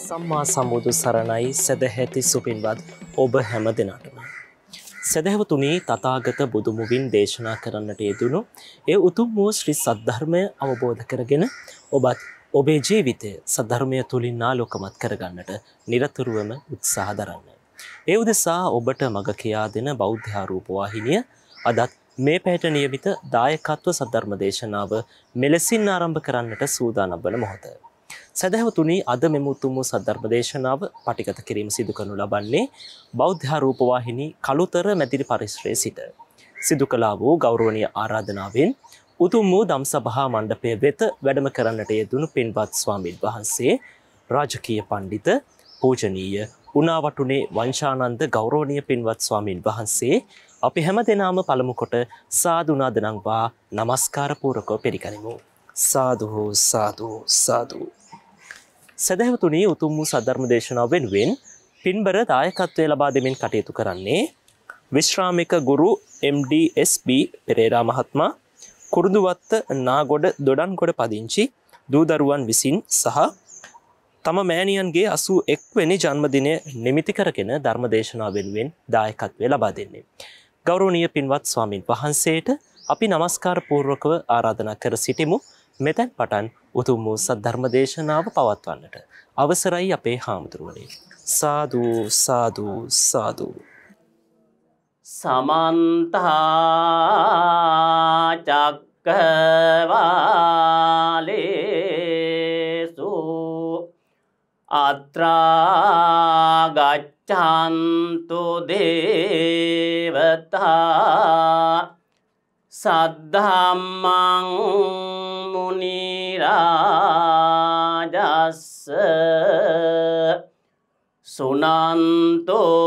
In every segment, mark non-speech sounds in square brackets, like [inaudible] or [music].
සම්මා සම්බුදු සරණයි සැදැහැති සුපින්වත් ඔබ හැම දෙනාටම. සැදැහවතුනී තතාගත බුදුමුවින් දේශනා කරන්නට යෙදුණු ඒ උතුම් වූ ශ්‍රී සද්ධර්මය අවබෝධ කරගෙන ඔබත් ඔබේ ජීවිතය සද්ධර්මය තුළින් නාලෝකමත් කරගන්නට නිරතුරුවම උත්සාහ දරන්න. ඒ උදෙසා ඔබට මඟ කියා දෙන බෞද්ධාරූපවාහිනිය අදත් මේ පැයට නියමිත දායකත්ව සද්ධර්ම දේශනාව මෙලෙසින් ආරම්භ කරන්නට සූදානම් වන මොහොතේ. සැදැවතුනි අද මෙම උතුම් වූ සද්ධර්ම දේශනාව පටිගත කිරීම සිදු කරනු ලබන්නේ බෞද්ධාරූපවාහිනි කළුතර මැදිරි පරිශ්‍රයේ සිට. සිදු කලා වූ ගෞරවනය ආරාධනාවෙන් උතුම් වූ දම් සභහා මණ්ඩපය වෙත වැඩම කරන්නට යෙදුණු පින්වත් ස්වාමීන් වහන්සේ රාජකීය පණ්ඩිත පූජනීය උනාවටුනේ වංශානන්ද ගෞරෝණය පින්වත් ස්වාමීන් වහන්සේ අපි හැම දෙනාම පළමුකොට සාධනාදනංවා නමස්කාරපූරකෝ පිරිකරමු. සාදුහෝ සාදූ සාදූ. සැදැහැවතුනී උතුම් වූ සධර්ම දේශනාව වෙනුවෙන් පින්බර දායකත්වය ලබා දෙමින් කටයුතු කරන්නේ විශ්‍රාමික ගුරු MDSB පෙරේරා මහත්මා කුරුදුවත්ත නාගොඩ දොඩන්ගොඩ පදිංචි දූදරුවන් විසින් සහ තම මෑණියන්ගේ අසූ එක්වැනි ජන්මදිනය නිමිති කරගෙන ධර්ම දේශනා වෙනුවෙන් දායකත්වය ලබා දෙන්නේ. ගෞරෝණය පින්වත් ස්වාමින් වහන්සේට අපි නමස්කාර පූර්වකව ආරාධනා කර සිටිමු මෙතැන් පටන් උතුම් වූ සත් ධර්ම දේශනාව පවත්වන්නට අවසරයි අපේ හාමුදුරුවනේ සාදු සාදු සාදු සමන්තා චක්කවාලේසු අත්‍රාගච්ඡන්තු දේවතා සද්ධම්මං මුනි රාජස්ස සුනන්තෝ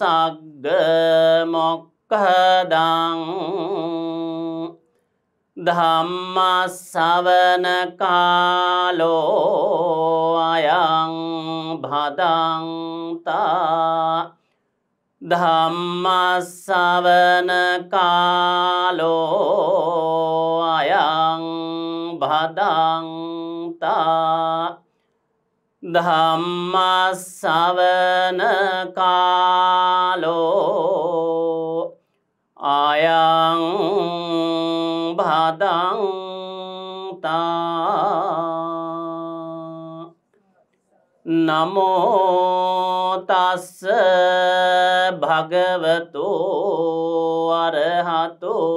සග්ග මොක්කදං ධම්මස්සවන කාලෝ අයං භදන්තා ධම්මස්සවන කාලෝ අයං පහදන්තා ධම්මස්සවන කාලෝ ආයං භදන්තා නමෝතස්ස භගවතු අරහතෝ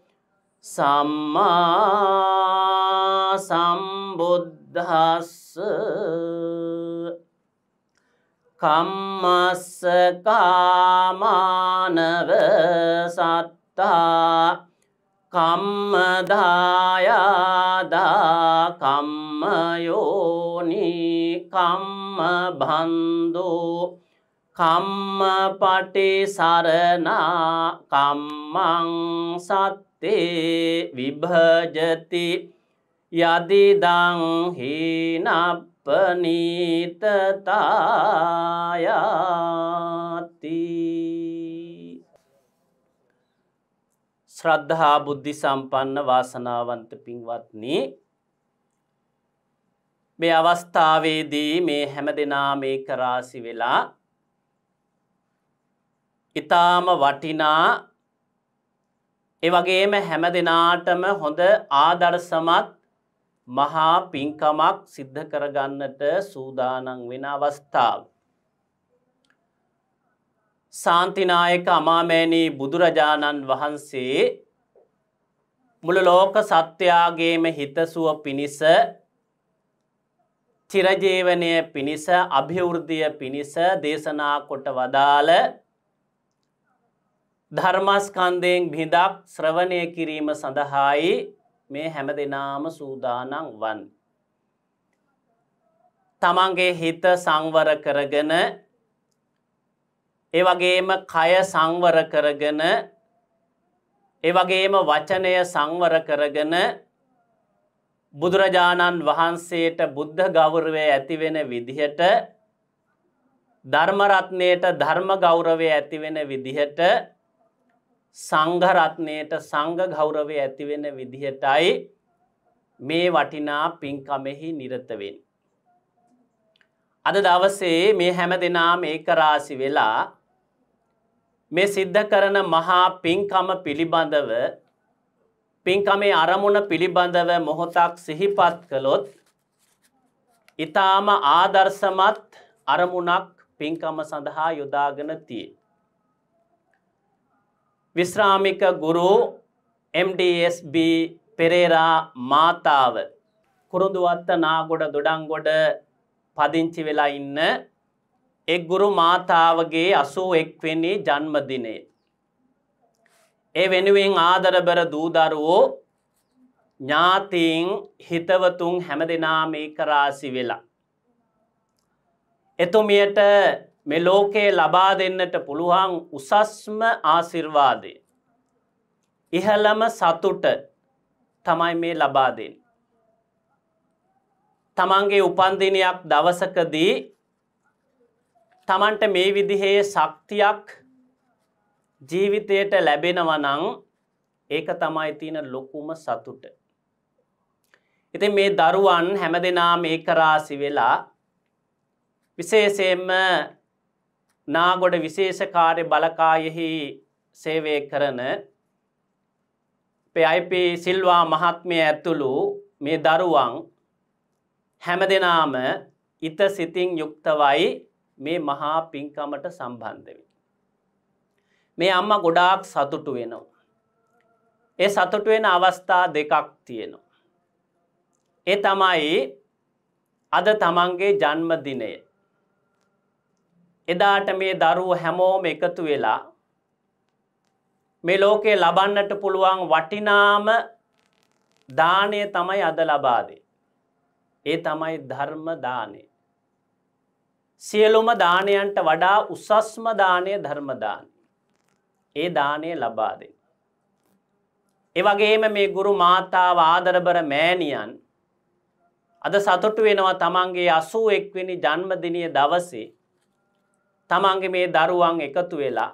සම්මා සම්බුද්ධස්ස කම්මස්ස කාමානව සත්තා කම්මදායාදා කම්මයෝනි කම්ම බන්දෝ කම්ම පටි සරණා කම්මං සත්ත තේ විභජති යදිදං හිනප්පනීතතායාති ශ්‍රද්ධහා බුද්ධි සම්පන්න වාසනාවන්ත පින්වත්නි මේ අවස්ථාවේදී මේ හැම දෙනා මේ කරාසි වෙලා ඉතාම වටිනා ඒ වගේම හැම දෙනාටම හොඳ ආදර්ශමත් මහා පින්කමක් සිද්ධ කරගන්නට සූදානම් වෙන අවස්ථාව. සාන්තිනායක අමාමෑණී බුදුරජාණන් වහන්සේ මුළු ලෝක සත්‍යයාගේම හිතසුව පිණිස චිරජීවනය පිණිස අභිවෘද්ධිය පිණිස දේශනා කොට වදාළ ධර්මස්කන්දයෙන් බිඳක් ශ්‍රවණය කිරීම සඳහායි මේ හැම දෙනාම සූදානං වන්. තමන්ගේ හිත සංවර කරගෙන ඒවගේම කය සංවර කරගෙන ඒවගේම වචනය සංවර කරගෙන බුදුරජාණන් වහන්සේට බුද්ධ ගෞරවය ඇතිවෙන විදිහට ධර්මරත්නයට ධර්ම ගෞරවය ඇතිවෙන විදිහට සංඝරත්නයට සංඝ ගෞරවය ඇතිවෙන විදිහටයි මේ වටිනා පින්කමෙහි නිරතවෙන්. අද දවසේ මේ හැම දෙනාම ඒකරාසි වෙලා මේ සිද්ධ කරන මහා පින්කම පිළිබඳව පින්කමේ අරමුණ පිළිබඳව මොහොතක් සිහිපත් කළොත් ඉතාම ආදර්ශමත් අරමුණක් පින්කම සඳහා යොදාගෙන තිය. විශ්‍රාමික ගුරු MDSB පෙරේරා මාතාව කුරුඳුවත්ත නාගොඩ දොඩංගොඩ පදිංචි වෙලා ඉන්න එක් ගුරු මාතාවගේ අසූ එක්වෙනි ජන්මදිනේ. ඒ වෙනුවෙන් ආදරබර දූදරුවෝ ඥාතීන් හිතවතුන් හැම දෙනා මේ කරාසි වෙලා. එතුමියට මේ ලෝකයේ ලබා දෙන්නට පුළුවන් උසස්ම ආසිර්වාදය. ඉහළම සතුට තමයි මේ ලබාදෙන්. තමන්ගේ උපන්දිනයක් දවසකදී තමන්ට මේ විදිහේ ශක්තියක් ජීවිතයට ලැබෙනවනං ඒක තමයි තියෙන ලොකුම සතුට. ඉති මේ දරුවන් හැම දෙනා මේ කරාසි වෙලා විශේෂයෙන්ම නාගොඩ විශේෂකාරය බලකායෙහි සේවය කරන අයිප සිල්වා මහත්මය ඇතුළු මේ දරුවන් හැම දෙනාම ඉත සිතින් යුක්තවයි මේ මහා පින්කමට සම්බන්ධවි. මේ අම්ම ගොඩාක් සතුටු වෙනවා. ඒ සතුට වෙන අවස්ථා දෙකක් තියෙනවා. ඒ තමයි අද තමන්ගේ ජන්මදිනය එදාට මේ දරුව හැමෝම එකතු වෙලා මේ ලෝකේ ලබන්නට පුළුවන් වටිනාම දානය තමයි අද ලබාදේ. ඒ තමයි ධර්ම දානේ. සියලුම දානයන්ට වඩා උසස්ම දානය ධර්මදාන. ඒ දානය ලබාදේ. එවගේම මේ ගුරු මාතාව ආදරබර මෑණියන් අද සතුටු වෙනවා තමන්ගේ අසූ එක්වෙනි ජන්මදිනය දවසේ තමන්ගේ මේ දරුවන් එකතු වෙලා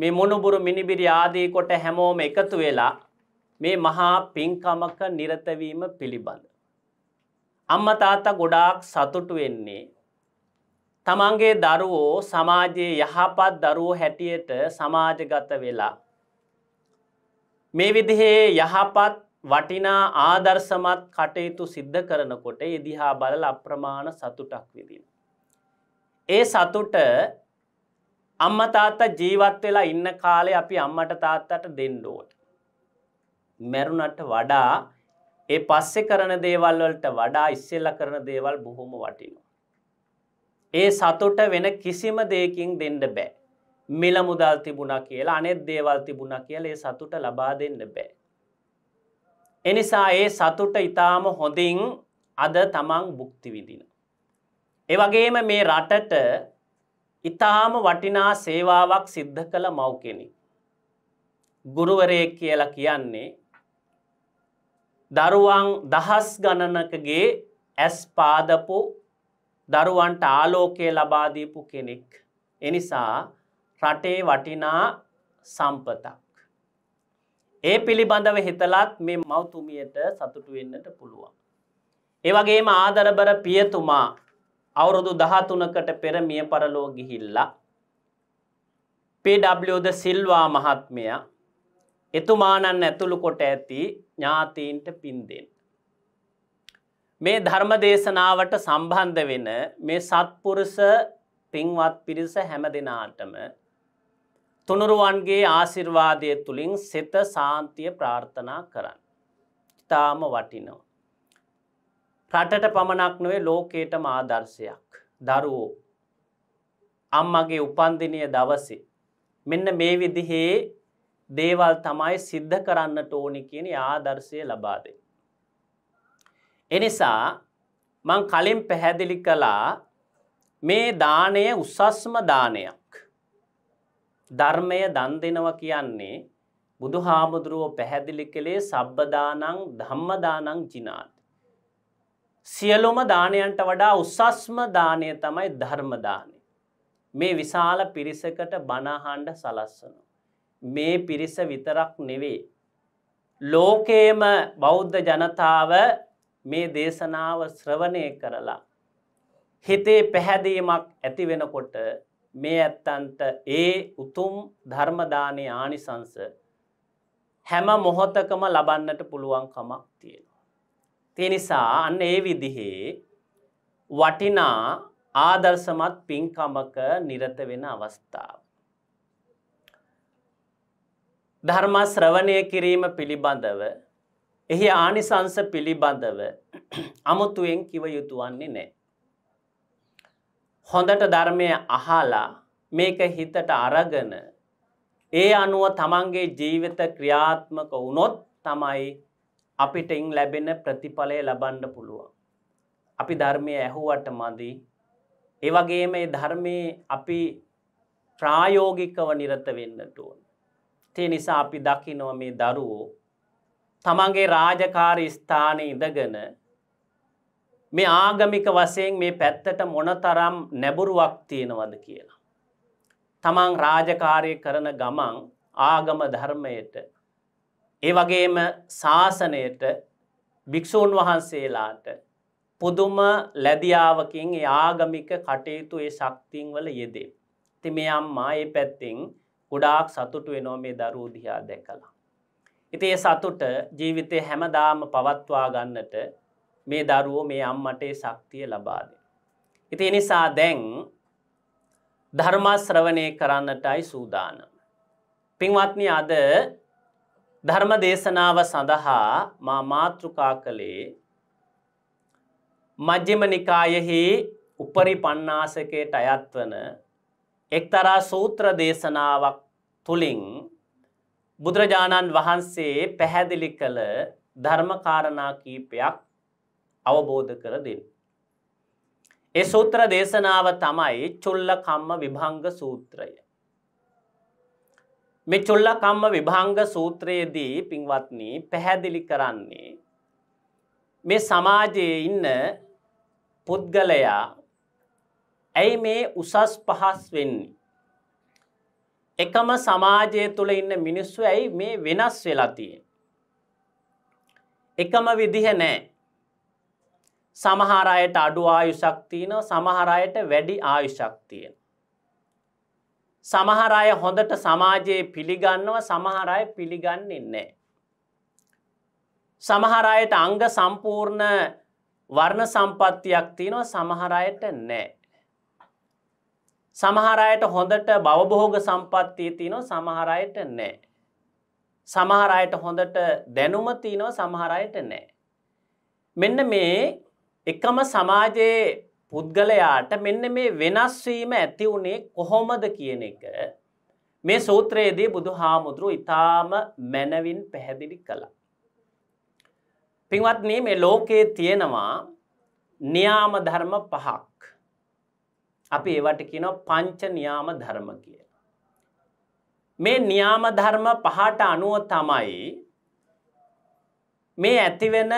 මේ මොනුබුරු මිනිබිරි ආදී කොට හැමෝම එකතු වෙලා මේ මහා පින්කමක නිරතවීම පිළිබඳ. අම්ම තාත්තා ගොඩාක් සතුටු වෙන්නේ තමන්ගේ දරුවෝ සමාජයේ යහපත් දරුවෝ හැටියට සමාජගත වෙලා. මේ විදිහේ යහපත් වටිනා ආදර්ශමත් කටයුතු සිද්ධ කරනකොට එදිහා බලල අප්‍රමාණ සතුටක් විදින. ඒ සතුට අම්ම තාත්තා ජීවත් වෙලා ඉන්න කාලේ අපි අම්මට තාත්තට දෙන්න ඕන. මැරුණට වඩා ඒ පස්සේ කරන දේවල් වලට වඩා ඉස්සෙල්ලා කරන දේවල් බොහොම වටිනවා. ඒ සතුට වෙන කිසිම දෙයකින් දෙන්න බෑ. මිල මුදල් තිබුණා කියලා අනෙත් දේවල් තිබුණා කියලා ඒ සතුට ලබා දෙන්න බෑ. එනිසා ඒ සතුට ඊටාම හොඳින් අද තමන් භුක්ති විඳිනවා. එවගේම මේ රටට ඉතාම වටිනා සේවාවක් සිද්ධ කළ මව් කෙනෙක්. ගුරුවරයෙක් කියලා කියන්නේ දරුවන් දහස් ගණනකගේ ඇස් පාදපු දරුවන්ට ආලෝකය ලබාදීපු කෙනෙක්. එනිසා රටේ වටිනා සම්පතක්. ඒ පිළිබඳව හිතලත් මේ මවතුමියට සතුටු වෙන්නට පුළුවන්. ඒවගේම ආදරබර පියතුමා අවුරුදු දහතුනකට පෙර මිය පරලෝ ගිහිල්ලා පඩ්ද සිල්වා මහත්මයා එතුමානන් ඇතුළු කොට ඇති ඥාතීන්ට පින්දෙන්. මේ ධර්ම දේශනාවට සම්බන්ධ වෙන මේ සත්පුරුස පින්වත් පිරිස හැම දෙනාටම තුනුරුවන්ගේ ආසිර්වාදය තුළින් සෙත සාන්තිය ප්‍රාර්ථනා කරන්න. ඉතාම වටිනෝ. රටට පමණක් නොවේ ලෝකයටම ආදර්ශයක් දරුවෝ. අම්මගේ උපන්දිනය දවසේ. මෙන්න මේ විදිහේ දේවල් තමයි සිද්ධ කරන්නට ඕනි කියන ආදර්ශය ලබාදේ. එනිසා මං කලින් පැහැදිලි කළා මේ දානය උසස්ම දානයක්. ධර්මය දන් දෙනව කියන්නේ බුදු හාමුදුරුවෝ පැහැදිලි කළේ සබ්බදානං ධම්මදානං ජිනාන. සියලුම දානයන්ට වඩා උසස්ම දානය තමයි ධර්මදානය. මේ විශාල පිරිසකට බණහාණ්ඩ සලස්සනු. මේ පිරිස විතරක් නෙවේ. ලෝකේම බෞද්ධ ජනතාව මේ දේශනාව ශ්‍රවණය කරලා. හිතේ පැහැදීමක් ඇතිවෙනකොට මේ ඇත්තන්ට ඒ උතුම් ධර්මදානය ආනිසංස හැම මොහොතකම ලබන්නට පුළුවන් කමක් තියෙන. තිය නිසා අන්න ඒ විදිහේ වටිනා ආදර්ශමත් පින්කමක නිරත වෙන අවස්ථාව. ධර්ම ශ්‍රවණය කිරීම පිළිබඳව එහි ආනිසංස පිළිබඳව [clears throat] අමුතුවෙන් කිව යුතු වන්නේ නැහැ. හොඳට ධර්මය අහලා මේක හිතට අරගෙන ඒ අනුව තමන්ගේ ජීවිත ක්‍රියාත්මක වුණොත් තමයි අපිට ඉන් ලැබෙන ප්‍රතිඵලය ලබන්න පුළුවන්. අපි ධර්මය ඇහුවට මදි. ඒ වගේම මේ ධර්මයේ අපි ප්‍රායෝගිකව නිරත වෙන්නට ඕන. ඒ නිසා අපි දකිනවා මේ දරුවෝ තමන්ගේ රාජකාරී ස්ථානයේ ඉඳගෙන මේ ආගමික වශයෙන් මේ පැත්තට මොනතරම් නැඹුරුවක් තියෙනවද කියලා. තමන් රාජකාරය කරන ගමන් ආගම ධර්මයට ඒ වගේම ශාසනයට භික්‍ෂූන් වහන්සේලාට පුදුම ලැදියාවකින් ආගමික කටයුතු ඒ ශක්තිං වල යෙදේ. ති මේ අම්මා ඒ පැත්තිං ගොඩාක් සතුට වෙනෝ මේ දරූදිහා දැකලා. ඉති ඒ සතුට ජීවිතය හැමදාම පවත්වා ගන්නට මේ දරුවෝ මේ අම්මටේ ශක්තිය ලබාද. ඉති නිසා දැන් ධර්මාශ්‍රවනය කරන්නටයි සූදානම්. පින්වත්නි අද ධර්ම දේශනාව සඳහා මා මාතෘකා කළේ මජ්්‍යම නිකායෙහි උපරි පණ්ණාසකයට අයත්වන එක්තරා සූත්‍ර දේශනාවක් තුළින් බුදුරජාණන් වහන්සේ පැහැදිලි කළ ධර්මකාරණා කීපයක් අවබෝධ කර දෙන්න. ඒ සූත්‍ර දේශනාව තමයි චුල්ල කම්ම විභංග සූත්‍රය. මේ චුල්ලකම්ම විභංග සූත්‍රයේදී පින්වත්නි පැහැදිලි කරන්නේ මේ සමාජයේ ඉන්න පුද්ගලයා ඇයි මේ උසස් පහස් වෙන්නේ එකම සමාජය තුළ ඉන්න මිනිස්සු ඇයි මේ වෙනස් වෙලා තියෙන්නේ එකම විදිහ නැහැ සමහර අයට අඩු ආයුෂක් තියෙනවා සමහර අයට වැඩි ආයුෂක් තියෙනවා සමහර අය හොඳට සමාජයේ පිළිගන්නව සමහර අය පිළිගන්නේ නැහැ. සමහර අයට අංග සම්පූර්ණ වර්ණ සම්පත්තියක් තියෙනවා සමහර අයට නැහැ. සමහර අයට හොඳට බවභෝග සම්පත්තිය තියෙනවා සමහර අයට නැහැ. සමහර අයට හොඳට දැනුම තියෙනවා සමහර අයට නැහැ. මෙන්න මේ එකම සමාජයේ පුද්ගලයාට මෙන්න මේ වෙනස්වීම ඇති වුණේ කොහොමද කියන එක මේ සූත්‍රයේදී බුදු හාමුදුරු ඉතාම මැනවින් පැහැදිලි කළා. පින්වත්න මේ ලෝකයේ තියෙනවා න්‍යාම ධර්ම පහක්. අපි ඒවට කියනො පංච න්‍යාම ධර්ම කිය. මේ න්‍යාම ධර්ම පහට අනුව තමයි මේ ඇතිවෙන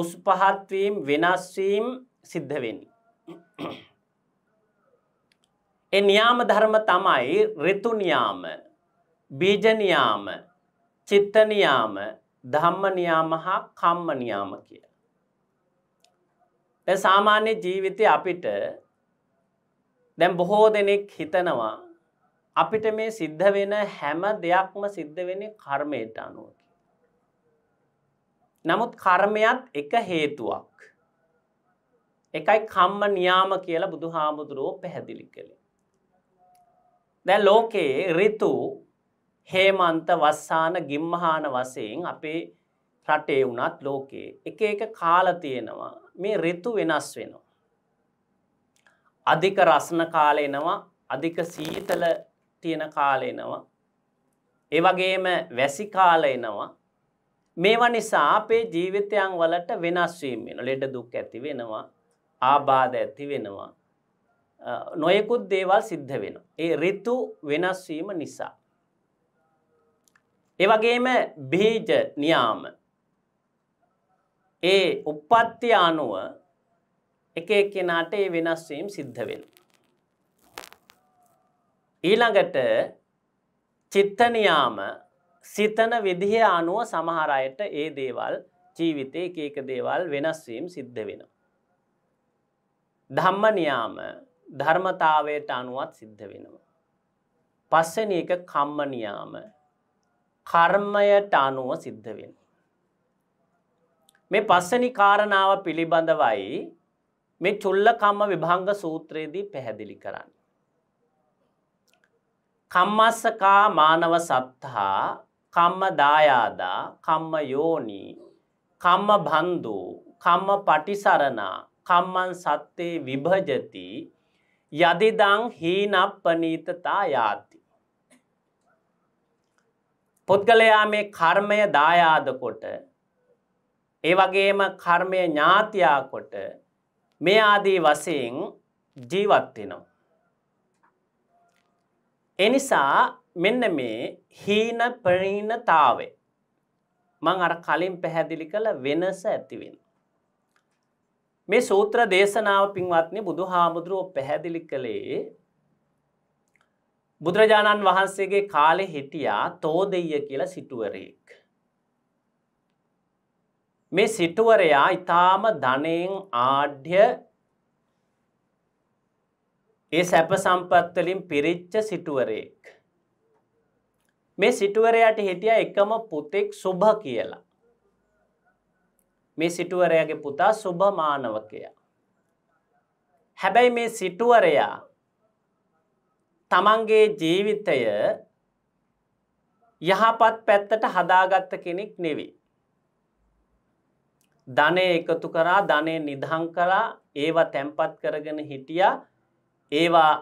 උස්පහත්වීම් වෙනස්වීම් සිද්ධවෙන්නේ. [clears throat] ඒ නියාම ධර්ම තමයි ඍතු නියාම, බීජ නියාම, චිත්ත නියාම, ධම්ම නියාම හා කම්ම නියාම කියලා. දැන් සාමාන්‍ය ජීවිතේ අපිට දැන් බොහෝ දෙනෙක් හිතනවා අපිට මේ සිද්ධ වෙන හැම දෙයක්ම සිද්ධ වෙන්නේ කර්මයට අනුව. නමුත් කර්මයත් එක හේතුවක්. එකයි කම්ම නියාම කියලා බුදු හාමුදුරුවෝ පැහැදිලි කළේ. දැ ලෝකයේ රිතු හේමන්ත වස්සාන ගිම්මහාන වසයෙන් අපේ රටේ වුනත් ලෝකයේ එක එක කාල තියෙනවා මේ රිතු වෙනස් වෙනවා. අධික රස්න කාලයනවා අධික සීතල තියෙන කාලයනවා ඒවගේම වැසි කාලයනවා මේවා නිසා අපේ ජීවිතයන් වලට වෙනස්වීම වෙන ලෙඩ දුක් ඇති වෙනවා ආබාධ ඇති වෙනවා. නොයෙකුත් දේවල් සිද්ධ වෙන. ඒ රිතු වෙනස්වීම නිසා. ඒවගේම බීජ නියාම ඒ උපත්ති අනුව එක කෙනාට ඒ වෙනස්වීම් සිද්ධ වෙන. ඊළඟට චිත්තනියාම සිතන විදිහ අනුව සමහරයට ඒ දේවල් ජීවිතය එක එක දේවල් වෙනස්වීම් සිද්ධ වෙනවා. ධම්මනියාම ධර්මතාවයට අනුවත් සිද්ධ වෙනවා. පස්සෙන එක කම්මනියාම කර්මයට අනුව සිද්ධ වෙන. මේ පස්සනි කාරණාව පිළිබඳවයි මේ චුල්ලකම්ම විභංග සූත්‍රයේදී පැහැදිලි කරන්න. කම්මස්සකා මානව සත්හා කම්ම දායාදා කම්ම යෝනී කම්ම බන්දු කම්ම පටිසරණා කම්මන් සත්‍යයේ විභජති යදිදං හීනප්පනීතතා යාති. පුද්ගලයා මේ කර්මය දායාද කොට ඒ වගේම කර්මය ඥාතියා කොට මේ ආදී වසයෙන් ජීවත් වෙනවා. එනිසා මෙන්න මේ හීන ප්‍රණීනතාවේ මං අර කලින් පැහැදිලි කළ වෙනස ඇතිවෙන. මේ සූත්‍ර දේශනාව පින්වත්නය බුදු හාමුදුරුවෝ පැහැදිලි කළේ බුදුරජාණන් වහන්සේගේ කාලෙ හිටියා තෝදෙය කියලා සිටුවරයෙක්. මේ සිටුවරයා ඉතාම ධනයෙන් ආඩ්‍ය ඒ සැප සම්පත්වලින් පිරිච්ච සිටුවරයෙක්. මේ සිටුවරයට හිටිය එකම පුතෙක් සුභ කියලා. මේ සිටුවරයාගේ පුතා සුභමානවකයා. හැබැයි මේ සිටුවරයා තමන්ගේ ජීවිතය යහපත් පැත්තට හදාගත්ත කෙනෙක් නෙවේ. ධනය එකතු කරා ධනය නිදහං කරා ඒවා තැම්පත් කරගෙන හිටිය ඒවා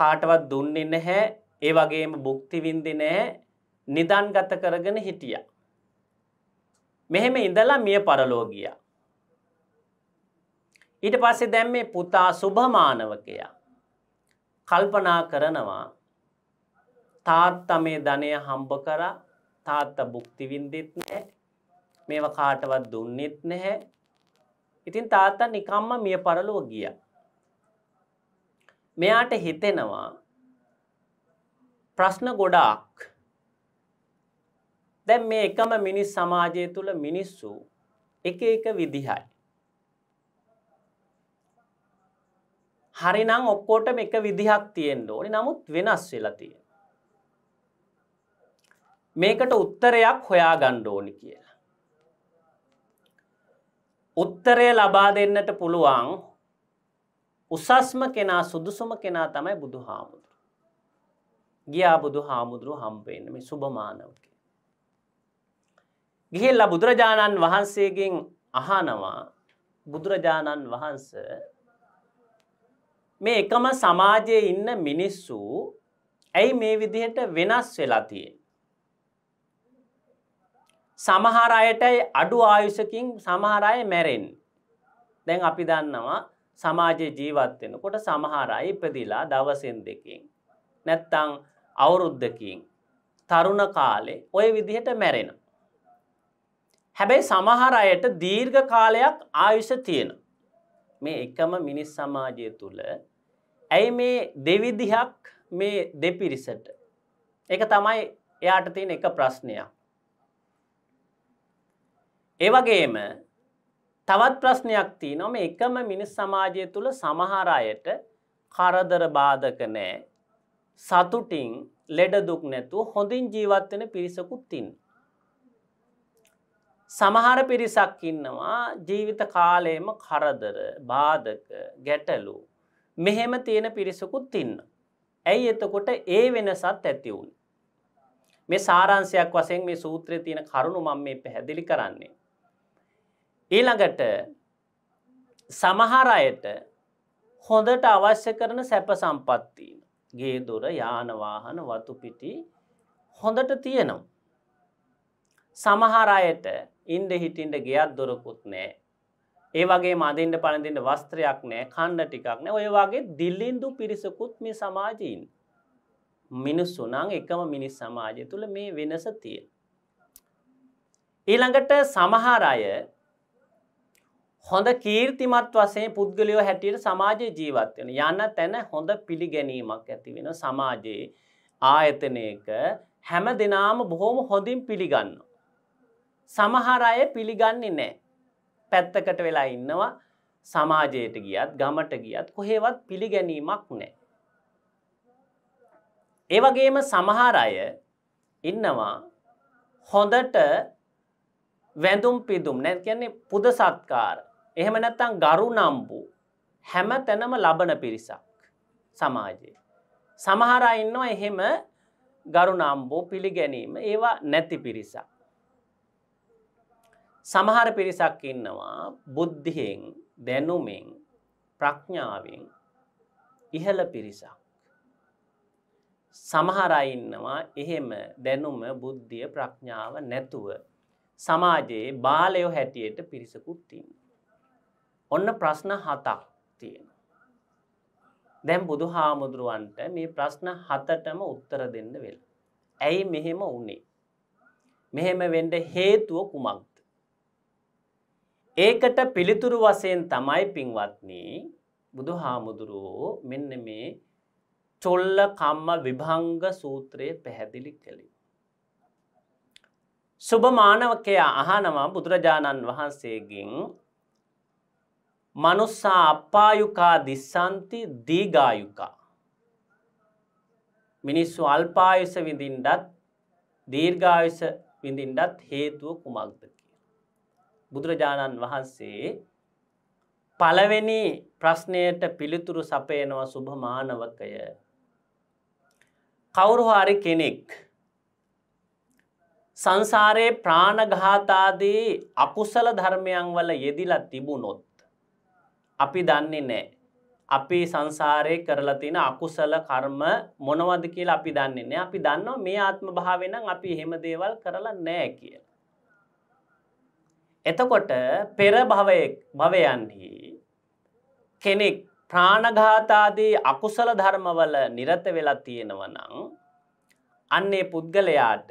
කාටවත් දුන්නේ නැහැ ඒ වගේම බුක්තිවින්දි නෑ නිදන්ගත කරගෙන හිටියා. මෙහෙම ඉඳලා මිය පරලෝ ගියා. ඊට පස්සේ දැන් මේ පුතා සුභමානවකයා කල්පනා කරනවා තාත්තා මේ ධනය හම්බ කරා තාත්තා භුක්ති විඳින්නෙත් නැහැ. මේව කාටවත් දුන්නෙත් නැහැ. ඉතින් තාත්තා නිකම්ම මිය පරලෝ ගියා. මෙයාට හිතෙනවා ප්‍රශ්න ගොඩාක් දැන් මේ එකම මිනිස් සමාජය තුළ මිනිස්සු එක එක විදිහයි. හරිනම් ඔක්කෝටම එක විදිහක් තියෙන්න ඕනි නමුත් වෙනස් වෙලා තියෙන. මේකට උත්තරයක් හොයා ගණ්ඩ ඕනි කියලා. උත්තරය ලබා දෙන්නට පුළුවන් උසස්ම කෙනා සුදුසුම කෙනා තමයි බුදු හාමුදුරු. ගියා බුදු හාමුදුරු හම්පෙන්ම සුභමානවක. ගිහිල්ලා බුදුරජාණන් වහන්සේගෙන් අහනවා බුදුරජාණන් වහන්ස මේ එකම සමාජයේ ඉන්න මිනිස්සු ඇයි මේ විදිහට වෙනස් වෙලා තියෙන්නේ? සමහර අයටයි අඩු ආයුෂකින් සමහර අය මැරෙන්නේ. දැන් අපි දන්නවා සමාජයේ ජීවත් වෙනකොට සමහර අය ඉපදිලා දවසෙන් දෙකකින් නැත්තම් අවුරුද්දකින් තරුණ කාලේ ওই විදිහට මැරෙනවා. හැබැයි සමහර අයට දීර්ඝ කාලයක් ආයුෂ තියෙන. මේ එකම මිනිස් සමාජය තුළ ඇයි මේ දෙවිදිහක් මේ දෙපිරිසට. එක තමයි එයාට තියෙන එක ප්‍රශ්නයක්. ඒවගේම තවත් ප්‍රශ්නයක් තිය නොම එකම මිනිස් සමාජය තුළ සමහර අයට කරදර බාධක නෑ සතුටින් ලෙඩදුක් නැතු හොඳින් ජීවත්වෙන පිරිසකුත් තින්න. සමහර පිරිසක් ඉන්නවා ජීවිත කාලයම කරදර බාධක ගැටලු මෙහෙම තියෙන පිරිසකුත් ඉන්න. ඇයි එතකොට ඒ වෙනසත් ඇතිවුන්. මේ සාරංශයක් වසෙන් මේ සූත්‍රය තියෙන කරුණු මම මේ පැහැදිලි කරන්නේ. ඊළඟට සමහර අයට හොඳට අවශ්‍ය කරන සැප සම්පත්තින. ගේ දොර යානවාහන වතුපිටි හොඳට තියෙනවා. සමහර අයට ඉන්ඩ හිටින්ට ගෙයක් දොරකුත් නෑ. ඒ වගේ මදින්ට පලඳින්ට වස්ත්‍රයක් නෑ කණ්ඩ ටිකක් නෑ ඔය වගේ දිල්ලින්දු පිරිසකුත් මේ සමාජීන්. මිනිස්සු නං එකම මිනිස් සමාජය තුළ මේ වෙනස තිය. ඊළඟට සමහර අය හොඳ කීර්තිමත් වසේ පුද්ගලයෝ හැටියට සමාජය ජීවත්වෙන යන්න තැන හොඳ පිළිගැනීමක් ඇති වෙන සමාජයේ ආයතනයක හැම දෙනාම බොහෝම හොඳින් පිළිගන්නවා. සමහර අය පිළිගන්නේ නෑ. පැත්තකට වෙලා ඉන්නවා සමාජයට ගියත් ගමට ගියත් කොහේවත් පිළිගැනීමක් නෑ. ඒවගේම සමහර අය ඉන්නවා හොඳට වැඳුම් පිදුම් නැ කියන්නේ පුද සත්කාර එහෙම නැත්තං ගරු නම්බු හැම තැනම ලබන පිරිසක් සමාජයේ. සමහර ඉන්නවා එහෙම ගරු නම්බෝ පිළිගැනීම ඒවා නැති පිරිසක්. සමහර පිරිසක් ඉන්නවා බුද්ධියෙන් දැනුමෙන් ප්‍රඥාවෙන් ඉහළ පිරිසක්. සමහර ඉන්නවා එහෙම දැනුම බුද්ධිය ප්‍රඥාව නැතුව සමාජයේ බාලයෝ හැටියට පිරිසකුත් ඉන්න. ඔන්න ප්‍රශ්න හතක් තියෙන. දැම් බුදු හාමුදුරුවන්ට මේ ප්‍රශ්න හතටම උත්තර දෙන්න වෙල්. ඇයි මෙහෙම වනේ. මෙහෙම වෙන්ඩ හේතුව කුමක්. ඒකට පිළිතුරු වසයෙන් තමයි පින්වත්නී බුදු හාමුදුරුවෝ මෙන්න මේ චොල්ල කම්ම විභංග සූත්‍රය පැහැදිලි කළි. සුභ මානවකයා අහනවා බුදුරජාණන් වහන්සේගෙන් මනුස්සා අප්පායුකා දිස්සන්ති දීගායුකා. මිනිස්සු අල්පායුස විඳින්ඩත් දීර්ඝායුස විඳින්ඩත් හේතුව කුමක්ද බුදුරජාණන් වහන්සේ පළවෙනි ප්‍රශ්නයට පිළිතුරු සපයනවා සුභ මානවකය. කවුරු හරි කෙනෙක් සංසාරයේ ප්‍රාණඝාතාදී අකුසල ධර්මයන් වල යෙදිලා තිබුණොත් අපි දන්නේ නැහැ. අපි සංසාරයේ කරලා තියෙන අකුසල කර්ම මොනවද කියලා අපි දන්නේ නැහැ. අපි දන්නවා මේ ආත්ම භාවයෙන් නම් අපි එහෙම දේවල් කරලා නැහැ කියලා. එතකොට පෙර භවයෙක් භවයන්හි කෙනෙක් ප්‍රාණඝාතාදී අකුසල ධර්මවල නිරත වෙලා තියෙනවා නම් අන්නේ පුද්ගලයාට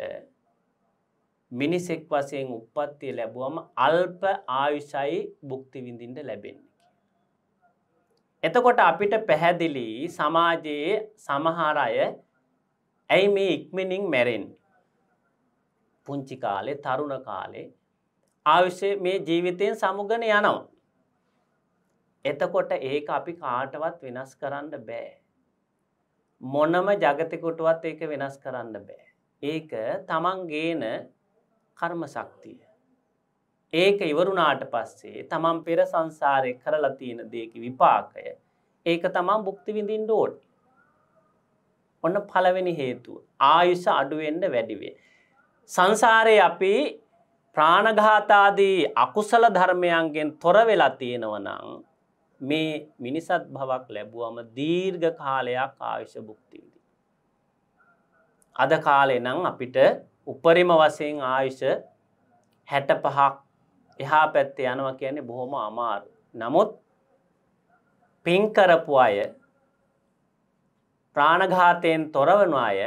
මිනිසෙක් වශයෙන් උප්පත්තිය ලැබුවම අල්ප ආයුෂයි භුක්ති විඳින්න ලැබෙන්නේ. එතකොට අපිට පැහැදිලි සමාජයේ සමහර අය ඇයි මේ ඉක්මනින් මැරෙන්නේ? පුංචි කාලේ තරුණ කාලේ ආවිශ්‍ය මේ ජීවිතයෙන් සමුගන යනවා. එතකොට ඒක අපි කාටවත් වෙනස් කරන්න බෑ. මොනම ජගතකුටුවත් ඒක වෙනස් කරන්න බෑ. ඒක තමන් ගේන කර්ම ශක්තිය. ඒක ඉවරුණාට පස්සේ තමන් පෙර සංසාරය කරලා තියෙන දෙයක විපාකය ඒක තමන් භුක්ති විඳින්න ඕන. ඔන්න පළවෙනි හේතුව ආයුෂ අඩුවෙන්න වැඩිවේ. සංසාරයේ අපි ප්‍රාණඝාතාදී අකුසල ධර්මයන්ගෙන් තොර වෙලා තියෙනවනං මේ මිනිසත් භවක් ලැබුවම දීර්ඝ කාලයක් ආයුෂ භුක්තිවිදි. අද කාලේ නම් අපිට උපරිම වසයෙන් ආයුෂ හැට පහක් එහා පැත්තේ යනවා කියන්නේ බොහොම අමාරු. නමුත් පින්කරපු අය ප්‍රාණඝාතයෙන් තොරවන අය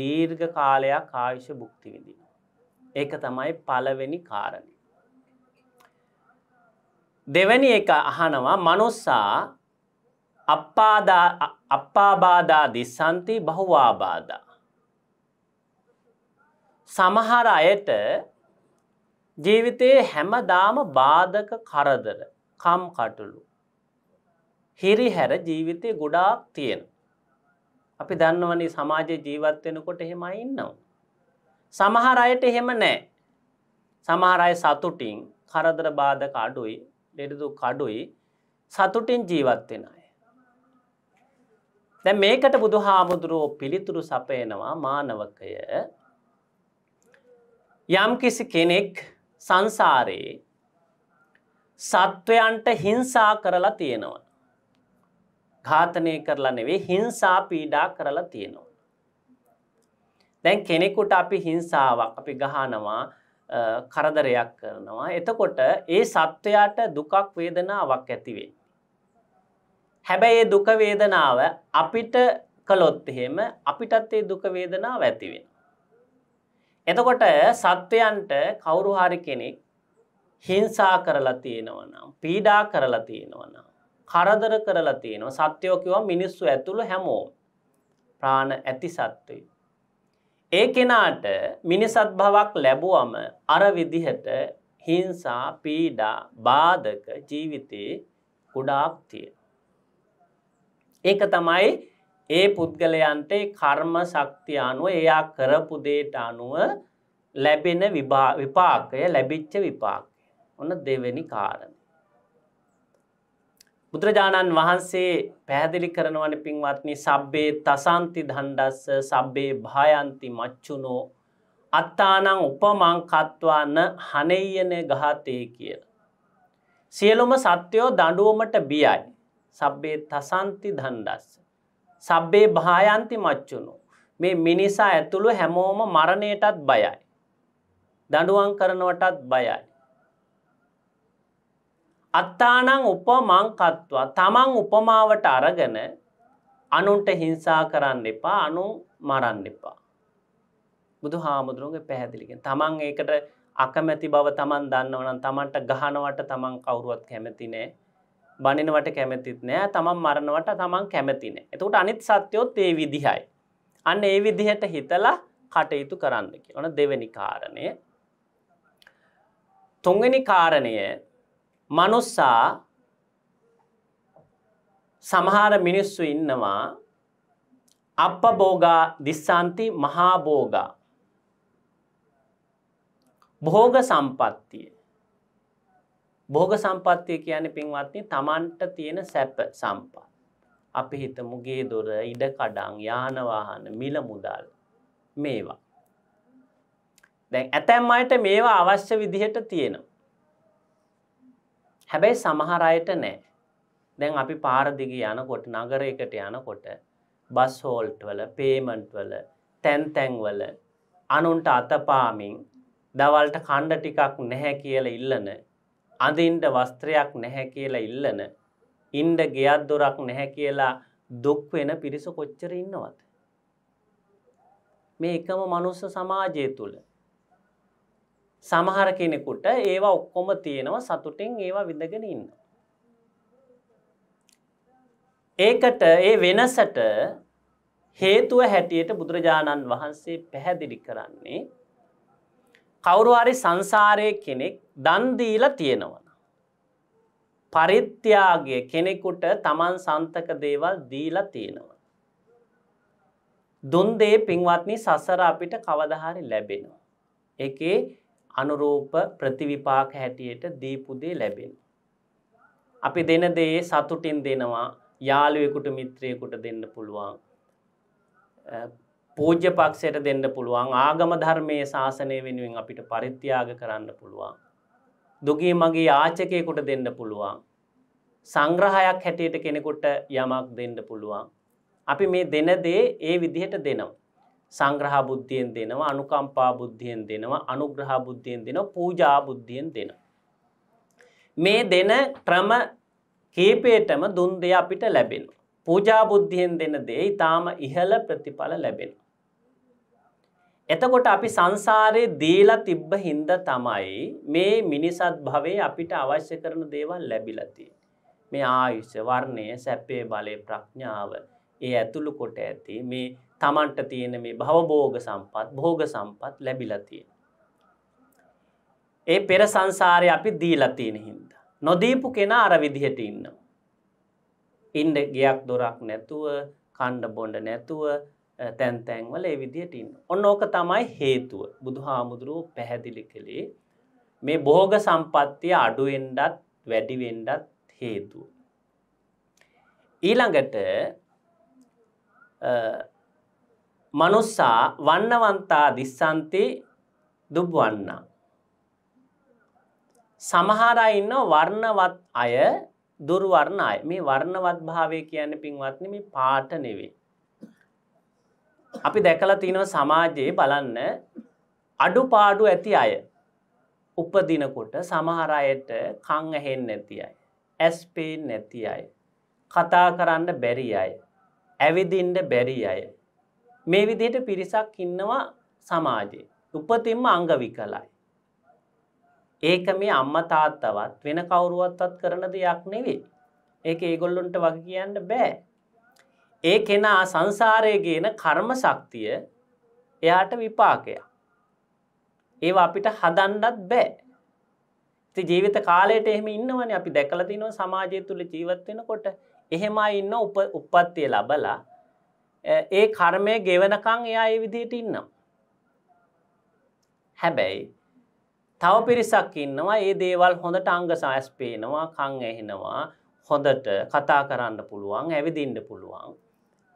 දීර්ඝ කාලයක් ආයුෂ භුක්තිවිදින. ඒක තමයි පලවෙනි කාරණය. දෙවැනි එක අහනවා මනුස්සා අප්පාබාධා දිස්සන්ති බහුවාබාධා. සමහර අයට ජීවිතයේ හැමදාම බාධක කරදර කම් කටුළු. හිරිහැර ජීවිතය ගොඩාක් තියෙන. අපි දන්නවනි සමාජය ජීවත්වෙනකොට හෙමයි ඉන්නවා. සමහර අයට එහෙම නෑ. සමහර අය සතුටින් කරදර බාධක අඩුයි, ලෙඩදු කඩුයි සතුටින් ජීවත් වෙන අය. දැන් මේකට බුදුහාමුදුරුව පිළිතුරු සපයනවා මානවකය. යම්කිසි කෙනෙක් සංසාරේ සත්වයන්ට හිංසා කරලා තියෙනවා. ඝාතනය කරලා නෙවෙයි හිංසා පීඩා කරලා තියෙනවා. දැන් කෙනෙකුට අපි හිංසාවක් අපි ගහනවා කරදරයක් කරනවා. එතකොට ඒ සත්වයාට දුකක් වේදනාවක් ඇතිවෙන්. හැබැයි ඒ දුකවේදනාව අපිට කළොත් එහෙම අපිටත් ඒ දුකවේදනාව ඇතිවෙන. එතකොට සත්වයන්ට කවුරු හරි කෙනෙක් හිංසා කරලා තියෙනවනම් පීඩා කරලා තියෙනවනම් කරදර කරලා තියෙනවා සත්‍යයෝ කිව්වා මිනිස්සු ඇතුළු හැමෝම ප්‍රාණ ඇති සත්වයි ඒ කෙනාට මිනිසත් භවක් ලැබුවම අර විදිහට හිංසා පීඩා බාධක ජීවිතයේ ගොඩාක් තියෙන. ඒක තමයි ඒ පුද්ගලයන්ට කර්ම ශක්තිය අනුව එයා කරපු දේට අනුව ලැබෙන විපාකය ලැබිච්ච විපාකය. ඔන්න දෙවෙනි කාරණ. බුදුරජාණන් වහන්සේ පැහැදිලි කරනවන පින්වත්නි සබ්බේ තසන්ති දණ්ඩස්ස සබ්බේ භායන්ති මච්චුනෝ අත්තානං උපමංකත්වාන හනෙයන ගහතේ කියල. සියලුම සත්‍යයෝ දඩුවමට බියයි. සබ්බේ තසන්ති දණ්ඩස්ස. සබ්බේ භායන්ති මච්චුණු. මේ මිනිසා ඇතුළු හැමෝම මරණයටත් බයයි. දඩුවන් කරනවටත් බයයි. අත්තානං උපමංකත්වා තමන් උපමාවට අරගෙන අනුන්ට හිංසා කරන්න එපා අනු මරන්න එපා. බුදු හාමුදුරුවන්ගේ පැහැදිලිගෙන් තමන් ඒකට අකමැති බව තමන් දන්නවනම් තමන්ට ගහනවට තමන් කවුරුවත් කැමති නෑ බනිනවට කැමැතිත් නෑ තමන් මරණවට තමන් කැමති නෑ එතකට අනිත් සත්‍යයොත් ඒ විදිහයි. අන්න ඒ විදිහට හිතලා කටයුතු කරන්නකි ඕන දෙවැනි කාරණය තුන්වෙනි කාරණය මනුස්සා සමහර මිනිස්සු ඉන්නවා අපබෝගා දිස්සාන්ති මහාබෝගා භෝග සම්පත්තිය භෝග සම්පත්තිය කියන්නේ පින්වත්නි තමන්ට තියෙන සැප සම්පත්. අපි හිතමු ගේ දොර, ඉඩ කඩන්, යාන වාහන, මිල මුදල් මේවා. දැන් ඇතැම් අයට මේවා අවශ්‍ය විදිහට තියෙනවා. හැබැයි සමහර අයට නෑ. දැන් අපි පාරදිග යනකොට නගරයකට යනකොට බස් හෝල්ට් වල පේමන්ට් වල තැන් තැන්වල අනුන්ට අතපාමින් දවල්ට කණ්ඩ ටිකක් නැහැ කියලා ඉල්ලන අඳින්ට වස්ත්‍රයක් නැහැ කියලා ඉල්ලන ඉන්ඩ ගෙයක් දොරක් නැහැ කියලා දුක් වෙන පිරිස කොච්චර ඉන්නවද මේ එකම මනුස්ස සමාජය තුළ සමහර කෙනෙකුට ඒවා ඔක්කොම තියෙනවා සතුටින් ඒවා විඳගෙන ඉන්න. ඒකට ඒ වෙනසට හේතුව හැටියට බුදුරජාණන් වහන්සේ පැහැදිලි කරන්නේ කවුරුහරි සංසාරය කෙනෙක් දන්දීලා තියෙනවන. පරිත්‍යාගය කෙනෙකුට තමන් සන්තක දේවල් දීලා තියෙනවා. දුන්දේ පින්වත්නි සසර අපිට කවදහරි ලැබෙනවා. එකේ අනුරූප ප්‍රතිවිපාක හැටියට දීපු දේ ලැබෙන. අපි දෙන දේ සතුටින් දෙනවා යාළුවෙකුට මිත්‍රයෙකුට දෙන්න පුළුවන්. පූජ්‍ය පක්ෂයට දෙන්න පුළුවන් ආගම ධර්මයේ ශාසනය වෙනුවෙන් අපිට පරිත්‍යාග කරන්න පුළුවන්. දුගී මගේ ආචකයෙකුට දෙන්න පුළුවන්. සංග්‍රහයක් හැටියට කෙනෙකුට යමක් දෙන්න පුළුවන්. අපි මේ දෙන දේ ඒ විදිහට දෙනවා. සංග්‍රහ බුද්ධියෙන් දෙනවා අනුකම්පා බුද්ධියෙන් දෙනවා අනුග්‍රහ බුද්ධියෙන් දෙනවා පූජා බුද්ධියෙන් දෙනවා. මේ දෙන ක්‍රම කීපයටම දුන් දෙය අපිට ලැබෙනවා. පූජා බුද්ධියෙන් දෙන දේ ඊටාම ඉහළ ප්‍රතිඵල ලැබෙනවා. එතකොට අපි සංසාරේ දීලා තිබ්බ හින්දා තමයි මේ මිනිසත් භවයේ අපිට අවශ්‍ය කරන දේවල් ලැබිලා තියෙන්නේ. මේ ආයුෂ, වර්ණය, සැපේ, බලේ, ප්‍රඥාව, ඒ ඇතුළු කොට ඇති මේ තමන්ට තියෙන මේ භවභෝග සම්පත් භෝග සම්පත් ලැබිලා තියෙන. ඒ පෙර සංසාරය අපි දීලා තියෙන හින්ද. නොදීපු කෙනා අර විදිහට ඉන්න. ඉන්ඩ ගයක් දොරක් නැතුව කණ්ඩ බොන්ඩ නැතුව තැන්තැන්වල ඒ විදිහට ඉන්න. ඔන්න ඕක තමයි හේතුව බුදු හාමුදුරුව පැහැදිලි කළේ මේ බොහෝග සම්පත්තිය අඩුවෙන්ඩත් වැඩිවෙන්ඩත් හේතුව. ඊළඟට මනුස්සා වන්නවන්තා දිස්සන්තේ දුබ්වන්නා. සමහර අය ඉන්නවා වර්ණවත් අය දුර්වර්ණ අය. මේ වර්ණවත් භාවය කියන්නේ පින්වත්නි මේ පාට නෙවෙයි. අපි දැකලා තියෙනවා සමාජයේ බලන්න අඩුපාඩු ඇති අය. උපදිනකොට සමහර අයට කන් ඇහෙන්නේ නැති අය, ඇස් පේන්නේ නැති අය, කතා කරන්න බැරි අය, ඇවිදින්න බැරි අය, මේ විදිහට පිරිසක් ඉන්නවා සමාජයේ. උපතින්ම අංග විකලයි. ඒක මේ අම්මා තාත්තවත් වෙන කවුරුවත්වත් කරන දෙයක් නෙවෙයි. ඒක ඒගොල්ලොන්ට වගේ කියන්න බෑ. ඒ කෙනා සංසාරයේ ගේන කර්ම ශක්තිය එයාට විපාකයක්. ඒව අපිට හදන්නත් බෑ. ඉතින් ජීවිත කාලයට එහෙම ඉන්නවනේ අපි දැකලා තිනවා සමාජය තුල ජීවත් වෙනකොට එහෙමයි ඉන්න උපත්ය ලැබලා ඒ කර්මය ගෙවනකං එයා ඒ විදියට ඉන්නම්. හැබැයි තව පිරිසක් ඉන්නවා ඒ දේවල් හොඳට අංගසා ඇස් පේනවා කං ඇහෙනවා හොඳට කතා කරන්න පුළුවන් ඇවිදින්ඩ පුළුවන්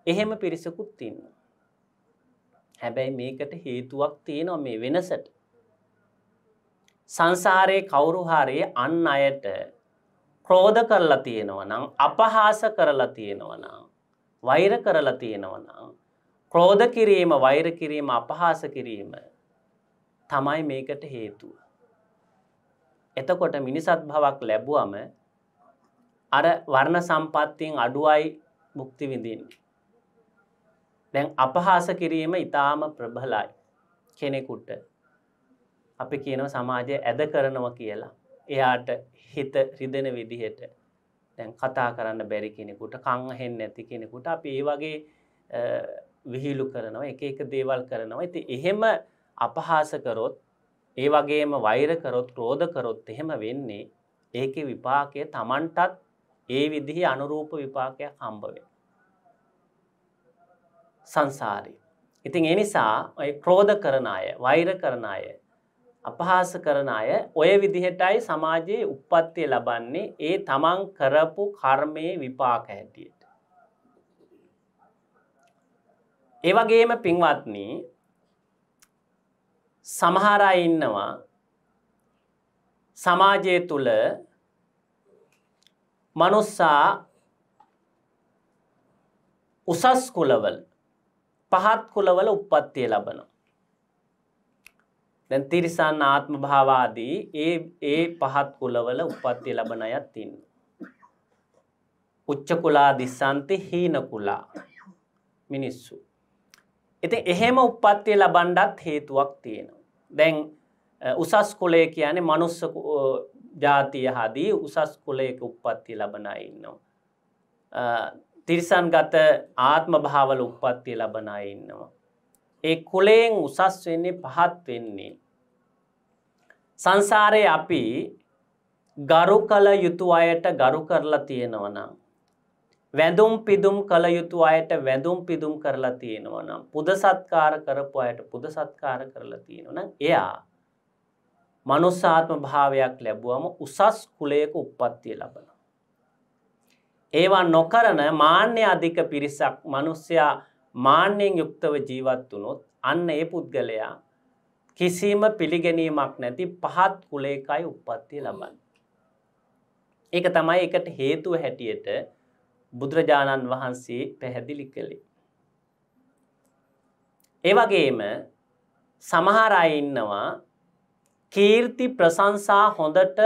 එහෙම පිරිසකුත් ඉන්න. හැබැයි මේකට හේතුවක් තියෙනවා මේ වෙනසට. සංසාරයේ කවුරුහාරයේ අන් අයට ක්‍රෝධ කරලා තියෙනවනම් අපහාස කරලා තියෙනවනම් වෛර කරලා තියෙනවනම් ක්‍රෝධ කිරීම වෛර කිරීම අපහාස කිරීම තමයි මේකට හේතුව. එතකොට මිනිසත් භවක් ලැබුවම අර වර්ණ සම්පත්තියෙන් අඩුවයි භුක්ති විඳින්නේ. දැන් අපහාස කිරීම ඊටාම ප්‍රබලයි කෙනෙකුට. අපි කියනවා සමාජය ඇද කරනවා කියලා. එයාට හිත රිදෙන විදිහට දැන් කතා කරන්න බැරි කෙනෙකුට කං හෙන්න ඇති කෙනෙකුට අප ඒ වගේ විහිලු කරනවා එක එක දේවල් කරනවා ඇති එහෙම අපහාසකරොත් ඒ වගේම වෛරකරොත් ක්‍රෝධකරොත් එහෙම වෙන්නේ ඒක විපාකය තමන්ටත් ඒ විදිහි අනුරූප විපාකයක් හම්බවේ. සංසාරී. ඉතින් එනිසා ඔය ක්‍රෝධ කරන අය වෛර කරන අය අපහාස කරන අය ඔය විදිහටයි සමාජයේ උප්පත්තිය ලබන්නේ ඒ තමන් කරපු කර්මයේ විපාක හැටියට. ඒවගේම පින්වත්නී සමහරයි ඉන්නවා සමාජය තුළ මනුස්සා උසස් කුලවල් පහත් කුලවල උප්පත්තිය ලබනවා. දැන් තිරිසන් ආත්ම භාවාදී ඒ ඒ පහත් කුලවල උප්පත්ති ලබන අයත් ඉන්නවා. උච්ච කුලා දිස්සන්ති හීන කුලා මිනිස්සු. ඉතින් එහෙම උප්පත්ති ලබන්නත් හේතුවක් තියෙනවා. දැන් උසස් කුලය කියන්නේ මනුස්ස ජාතිය හදී උසස් කුලයක උප්පත්ති ලබන අය ඉන්නවා. තිරිසන්ගත ආත්ම භාවල උප්පත්ති ලබන අය ඉන්නවා. ඒ කුලයෙන් උසස් වෙන්නේ පහත් වෙන්නේ සංසාරයේ අපි ගරු කළ යුතු අයට ගරු කරලා තියෙනවනම් වැඳුම් පිදුම් කළ යුතු අයට වැඳුම් පිදුම් කරලා තියෙනවනම් පුද සත්කාර කරපු අයට පුද සත්කාර කරලා තියෙනවනම් එයා මනුස්සාත්ම භාවයක් ලැබුවම උසස් කුලයක උප්පත්තිය ලබනවා. ඒවා නොකරන මාන්‍ය අධික පිරිසක් මිනිස්සයා මාන්නෙන් යුක්තව ජීවත් වුණොත් අන්න ඒ පුද්ගලයා කිසිම පිළිගැනීමක් නැති පහත් කුලේකයි උප්පත්තිය ලබන්න. ඒක තමයි එකට හේතුව හැටියට බුදුරජාණන් වහන්සේ පැහැදිලි කළේ. ඒවගේම සමහර අය ඉන්නවා කීර්ති ප්‍රශංසා හොඳට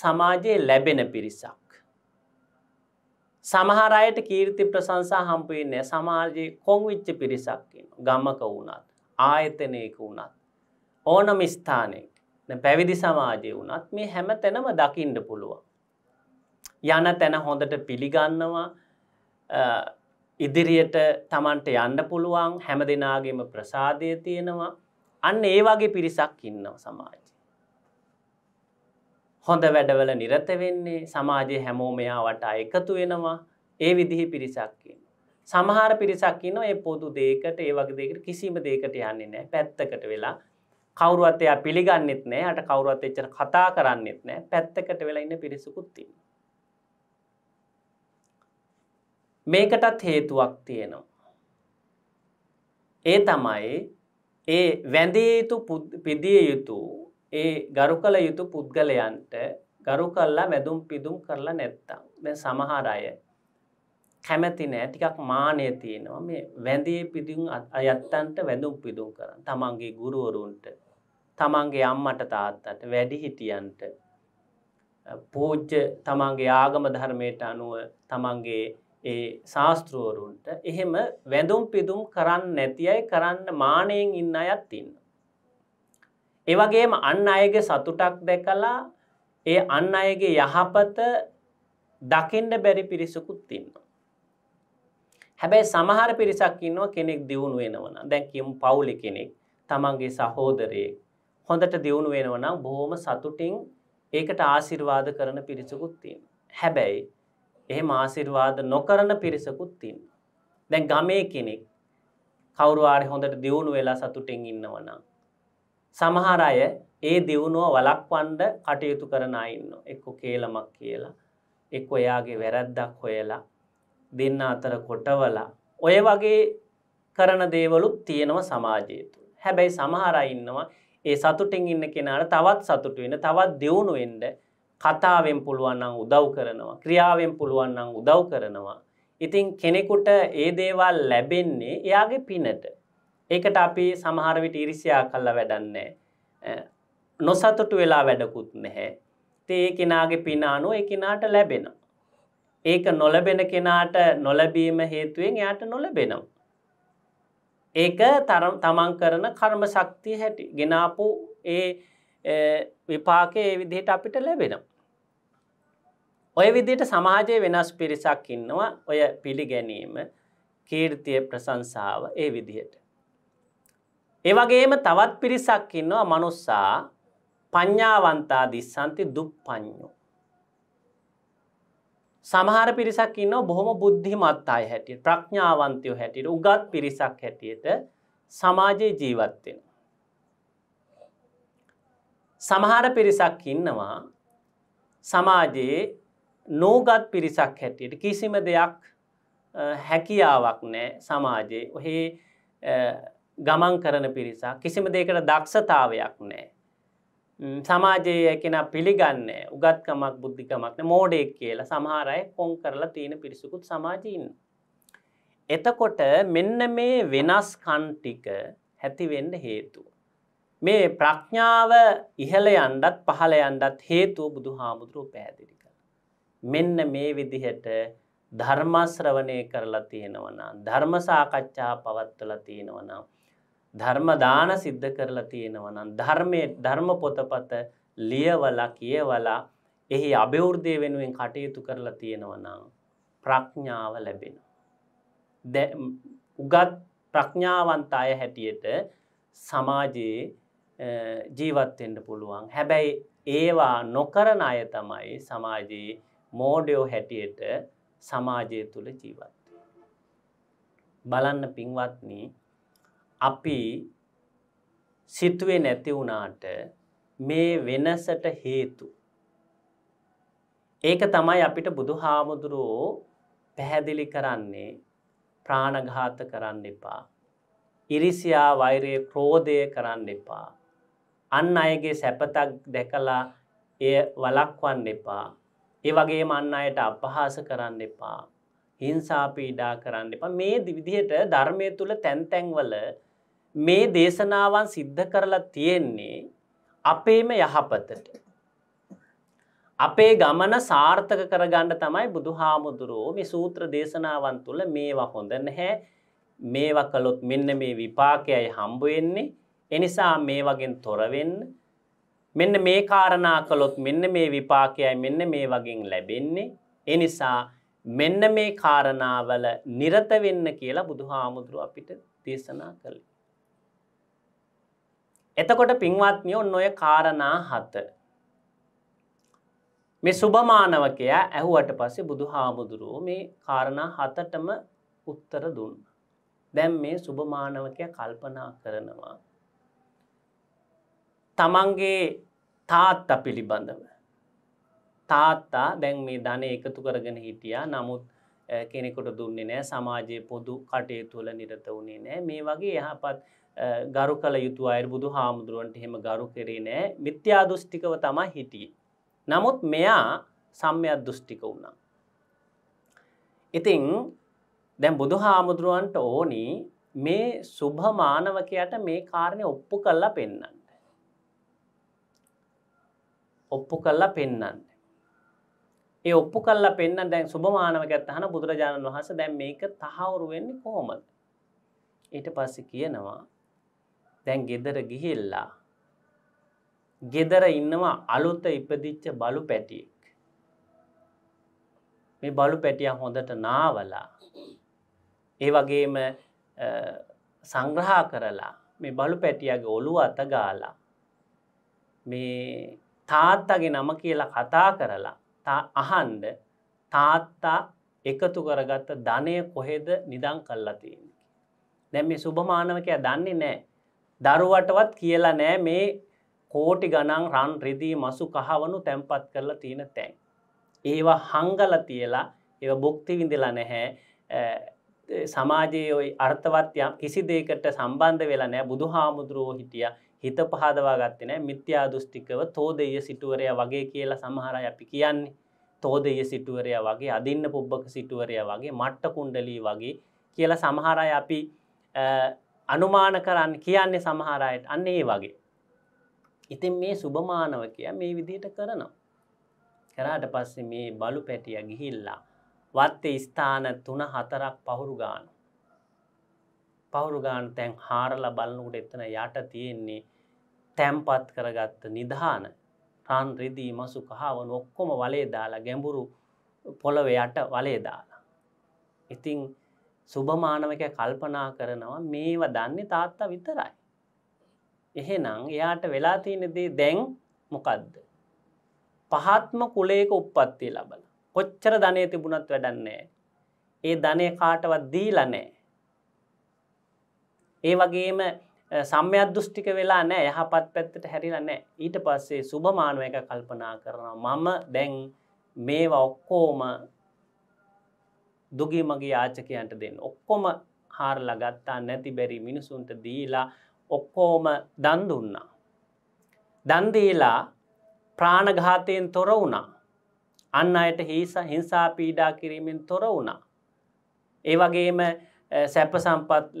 සමාජයේ ලැබෙන පිරිසක්. සමහර අයට කීර්ති ප්‍රශංසා හම්බ වෙන්නේ සමාජයේ කොන් වෙච්ච පිරිසක් ඉන්නවා. ගමක වුණත්, ආයතනයක වුණත්, ඕනම ස්ථානෙක් පැවිදි සමාජය වුණත් මේ හැම තැනම දකිින්ඩ පුළුවන්. යන තැන හොඳට පිළිගන්නවා ඉදිරියට තමන්ට යන්න පුළුවන් හැම දෙනාගේම ප්‍රසාදය තියෙනවා අන්න ඒ වගේ පිරිසක් ඉන්නව සමාජ. හොඳ වැඩවල නිරත වෙන්නේ සමාජය හැමෝමයාවට එකතු වෙනවා ඒ විදිහි පිරිසක්කින්. සමහර පිරිසක් න ඒ පොදු දේකට ඒ වගේ දෙකට කිසිම දේකට යන්නේ නෑ පැත්තකට වෙලා කවරුවත් එයා පිළිගන්නෙත් නෑ යට කවරුවත් එච්චර කතා කරන්නෙත් නෑ පැත්තකට වෙලා ඉන්න පිරිසකුත්ති. මේකටත් හේතුවක් තියෙනවා. ඒ තමයි ඒ වැඳිය යුතු පිදිය යුතු ඒ ගරු කළ යුතු පුද්ගලයන්ට ගරු කල්ලා වැදුම් පිදුම් කරලා නැත්තම් දැ සමහර අය කැමැති නෑ ටිකක් මානය තියෙනවා මේ වැඳේ පිදුම් අයත්තන්ට වැඳුම් පිදුම් කරන්න තමන්ගේ ගුරුවරුන්ට තමන්ගේ අම්මට තාත්තට වැඩිහිටියන්ට පූජ්ජ තමන්ගේ ආගම ධර්මයට අනුව තමන්ගේ ඒ ශාස්ත්‍රෝරුන්ට එහෙම වැඳුම් පිදුම් කරන්න නැති අයි කරන්න මානයෙන් ඉන්න අයත් ඉන්න. ඒවගේම අන්න අයගේ සතුටක් දැකලා ඒ අන්න අයගේ යහපත දකිින්ඩ බැරි පිරිසකුත් තින්නවා. හැබැයි සමහර පිරිසක් ඉන්නවා කෙනෙක් දියුණු වෙනවන දැන් කියමු පවුලි කෙනෙක් තමන්ගේ සහෝදරයේ හොඳට දියුණු වෙනවනම් බොහොම සතුටින් ඒකට ආසිර්වාද කරන පිරිසකුත් තියෙන. හැබැයි එහෙම ආසිර්වාද නොකරන පිරිසකුත් තියෙන. දැන් ගමේ කෙනෙක් කවුරු හරි හොඳට දියුණු වෙලා සතුටින් ඉන්නවනම් සමහර අය ඒ දියුණුව වළක්වන්න කටයුතු කරන අය ඉන්නවා. එක්ක කේලමක් කියලා, එක්ක එයාගේ වැරද්දක් හොයලා දෙන්න අතර කොටවලා ඔය වගේ කරන දේවලුත් තියෙනවා සමාජය තුළ හැබැයි සමහර ඉන්නවා ඒ සතුටින් ඉන්න කෙනාට තවත් සතුටු වෙන තවත් දෙවුණු එන්ඩ කතාවෙන් පුළුවන්නම් උදව් කරනවා ක්‍රියාවෙන් පුළුවන්නම් උදව් කරනවා ඉතින් කෙනෙකුට ඒ දේවල් ලැබෙන්නේ එයාගේ පිනට ඒකට අපි සමහරවිට ඉරිසියා කල්ලා වැඩන්නේ නොසතුටු වෙලා වැඩකුත් නැහැ තේ කෙනාගේ පිනානුව එකනාට ලැබෙනවා ඒක නොලබෙන කෙනාට නොලැබීම හේතුවෙන් එයාට නොලබෙනම්. ඒක තරම් තමන් කරන කර්ම ශක්තිය හැටි ගෙනාපු ඒ විපාකය ඒ විදිහට අපිට ලැබෙනම්. ඔය විදිට සමාජයේ වෙනස් පිරිසක් ඉන්නවා ඔය පිළිගැනීම කීර්තිය ප්‍රසංසාව ඒ විදිහට. ඒවගේම තවත් පිරිසක් ඉන්නවා මනුස්සා පඤ්ඥාවන්තා දිස්සන්ති දුප් පඥෝ. සමහර පිරිසක් ඉන්න බොහොම බුද්ධිමත් අය හැටියට ප්‍රඥාවන්තයෝ හැටියට උගත් පිරිසක් හැටියට සමාජයේ ජීවත්වෙන. සමහර පිරිසක් ඉන්නවා සමාජයේ නෝගත් පිරිසක් හැටියට කිසිම දෙයක් හැකියාවක් නෑ සමාජයේ ඔහේ ගමන් කරන පිරිසක් කිසිම දෙකට දක්ෂතාවයක් නෑ සමාජයේ කෙනා පිළිගන්න උගත්කමක් බුද්ධිකමක්න මෝඩෙක් කියලා සමහරයි කොන් කරලා තියෙන පිරිසකුත් සමාජීන්. එතකොට මෙන්න මේ වෙනස් කන්ටික හැතිවෙන්න හේතුව. මේ ප්‍රඥාව ඉහළ යන්ඩත් පහළ යන්ඩත් හේතුව බුදු හාමුදුරුව පැහැදිලි කළ. මෙන්න මේ විදිහට ධර්මශ්‍රවනය කරලා තියෙනවනම් ධර්මසාකච්ඡා පවත්වල තියෙනවනම්. ධර්ම දාන සිද්ධ කරලා තියෙනවා නම් ධර්මයේ ධර්ම පොතපත ලියවලා කියවලා එහි අභිවෘද්ධිය වෙනුවෙන් කටයුතු කරලා තියෙනවා නම් ප්‍රඥාව ලැබෙනවා. උගත් ප්‍රඥාවන්ත අය හැටියට සමාජයේ ජීවත් වෙන්න පුළුවන්. හැබැයි ඒවා නොකරන අය තමයි සමාජයේ මෝඩයෝ හැටියට සමාජය තුල ජීවත් වෙන්නේ. බලන්න පින්වත්නි අපි සිතුවේ නැති වුණාට මේ වෙනසට හේතු. ඒක තමයි අපිට බුදු හාමුදුරුවෝ පැහැදිලි කරන්නේ ප්‍රාණඝාත කරන්න එපා. ඉරිසියා වෛරය ක්‍රෝධය කරන්න එපා. අන් අයගේ සැපතක් දැකලා එය වලක්වන්න එපා. ඒ වගේ මන් අයට අපහාස කරන්න එපා. හිංසා පීඩා කරන්න එපා. මේ විදිහට ධර්මය තුල තැන් තැන්වල මේ දේශනාවන් සිද්ධ කරලා තියෙන්නේ අපේම යහපතට. අපේ ගමන සාර්ථක කරගන්න තමයි බුදු හාමුදුරුවෝ මේ සූත්‍ර දේශනාවන් තුළ මේවා හොඳ නැහැ මේවා කළොත් මෙන්න මේ විපාකයයි හම්බුවෙන්නේ එනිසා මේ වගෙන් තොරවෙන්න මෙන්න මේ කාරණා කළොත් මෙන්න මේ විපාකයයි මෙන්න මේ වගෙන් ලැබෙන්නේ එනිසා මෙන්න මේ කාරණාවල නිරත වෙන්න කියලා බුදුහාමුදුරුව අපිට දේශනා කළේ එතකොට පින්වත්මිය ඔන්න ඔය කාරණා හත. මේ සුභමානවකයා ඇහුවට පස්සේ බුදු හාමුදුරුවෝ මේ කාරණා හතටම උත්තර දුන්න. දැන් මේ සුභමානවකය කල්පනා කරනවා. තමන්ගේ තාත්තා පිළිබඳව. තාත්තා දැන් මේ ධන එකතු කරගෙන හිටියා නමුත් කෙනෙකුට දුන්නේ නෑ සමාජයේ පොදු කටයුතුවල නිරත වුණේ නෑ මේ වගේ යහපත් ගරු කළ යුතු අයර් බුදු හාමුදුරුවන්ට එහෙම ගරු කරේ නෑ මිත්‍යා දෘෂ්ටිකව තමා හිටිය. නමුත් මෙයා සම්මයක් දෘෂ්ටික වුණා. ඉතිං දැම් බුදු හාමුදුරුවන්ට ඕනි මේ සුභ මානවකයට මේ කාරණය ඔප්පු කල්ලා පෙන්නන්ට. ඔප්පු කල්ලා පෙන්නන්ට. ඒ ඔප්පු කල්ලා පෙන්න්න දැන් සුභමානවකත් අහන බුදුරජාණන් වහස දැන් මේක තහවුරු වෙන්නේ කොහොමද. ඊට පස්ස කියනවා දැන් ගෙදර ගිහිල්ලා ගෙදර ඉන්නවා අලුත ඉපදිච්ච බලු පැටියෙක් මේ බලු පැටිය හොඳට නාවලා ඒ වගේම සංග්‍රහා කරලා මේ බලු පැටියගේ ඔලුව අතගාලා මේ තාත්තගේ නම කියලා කතා කරලා අහන්ඩ තාත්තා එකතු කරගත්ත ධනය කොහෙද නිදං කල්ලා තියෙන දැම් මේ සුභමානවකය දන්නේ නෑ දරුවටවත් කියලා නෑ මේ කෝටි ගණන් රන් රෙදී මසු කහවනු තැන්පත් කරලා තියෙන තැන්. ඒවා හංගල තියලා ඒ බොක්ති විඳලා නැහැ සමාජයේ ඔයි අර්ථවත්යම් කිසි දෙයකට සම්බන්ධ වෙලා නෑ බුදු හාමුදුරුවෝ හිටිය හිත පහදවා ගත්ත නෑ මිත්‍යා දුෘෂ්ටිකව තෝදය සිටුවරය වගේ කියලා සමහරයි අපි කියන්නේ තෝදය සිටුවරය වගේ අදින්න පුබ්බක සිටුවරය වගේ මට්ට කුන්ඩලී වගේ කියලා සමහරයි අපි අනුමාන කරන්න කියන්නේ සමහරයට අන්න ඒ වගේ. ඉතින් මේ සුභමානවකය මේ විදියට කරනවා. කරාට පස්සේ මේ බලු පැටිය ගිහිල්ලා වත්තේ ස්ථාන තුන හතරක් පහුරු ගාන. පහුරු ගාන තැන් හාරලා බලනකොට එතන යට තියෙන්නේ තැම්පත් කරගත්ත නිධාන රන් රිදී මසු කහවන ඔක්කොම වලේ දාලා ගැඹුරු පොළොව යට වලේ දාලා. ඉතින් සුභමානවක කල්පනා කරනවා මේව දන්නේ තාත්තා විතරයි. එහෙනම් එයාට වෙලා තියෙනදී දැන් මොකක්ද. පහත්ම කුලේක උප්පත්තිය ලබල. කොච්චර ධනය තිබුණත් වැඩන්නේ. ඒ ධනය කාටවත් දීලා නෑ. ඒ වගේම සම්යදෘෂ්ටික වෙලා නෑ යහපත් පැත්තට හැරිලා නෑ ඊට පස්සේ සුභමානුව එක කල්පනා කරනවා මම දැන් මේවා ඔක්කෝම දුගේ මගේ ආචකයන්ට දෙන්න ඔක්කොම හාරලා ගත්තා නැති බැරි මිනිසුන්ට දීලා ඔක්කෝම දන් දුන්නා. දන්දීලා ප්‍රාණඝාතයෙන් තොර වුණා. අන්න අයට හිස හිංසා පීඩා කිරීමෙන් තොර වුණා. ඒ වගේම සැප සම්පත්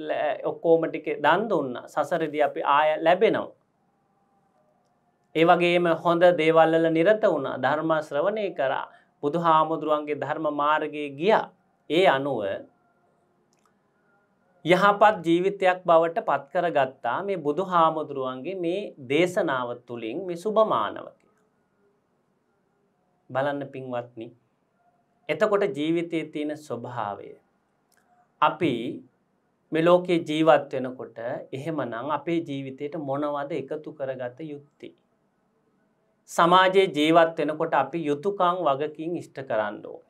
ඔක්කෝමටික දන් දුන්න සසරදි අපි ආය ලැබෙනවා. ඒ වගේම හොඳ දේවල්ල නිරත වුණ ධර්මා ශ්‍රවණය කරා බුදු හාමුදුරුවන්ගේ ධර්ම මාර්ගය ගියා ඒ අනුව යහපත් ජීවිතයක් බවට පත්කර ගත්තා මේ බුදු හාමුදුරුවන්ගේ මේ දේශනාව තුළින් මේ සුභමානවකය. බලන්න පින්වත්නි එතකොට ජීවිතයේ තියෙන ස්වභාවය. අපි මෙලෝකයේ ජීවත් වෙනකොට එහෙමනම් අපේ ජීවිතයට මොනවද එකතු කරගත යුත්ති. සමාජයේ ජීවත් වෙනකොට අපි යුතුකං වගකින් ඉෂ්ට කරන්න ඕන.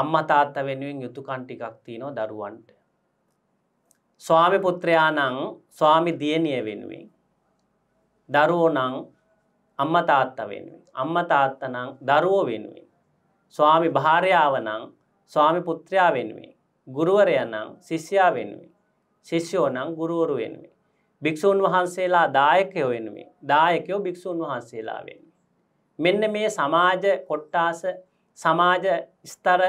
අම්මා තාත්තා වෙනුවෙන් යුතුයකම් ටිකක් තියෙනවා දරුවන්ට. ස්වාමි පුත්‍රයා නම් ස්වාමි දියණිය වෙනුවෙන් දරුවෝ නම් අම්මා තාත්තා වෙනුවෙන් අම්මා තාත්තා නම් දරුවෝ වෙනුවෙන් ස්වාමි භාර්යාව නම් ස්වාමි පුත්‍රයා වෙනුවෙන් ගුරුවරයා නම් ශිෂ්‍යයා වෙනුවෙන් ශිෂ්‍යෝ නම් ගුරුවරු වෙනුවෙන් භික්ෂූන් වහන්සේලා දායකයෝ වෙනුවෙන් දායකයෝ භික්ෂූන් වහන්සේලා වෙනුවෙන් මෙන්න මේ සමාජ කොට්ටාස සමාජ ස්තර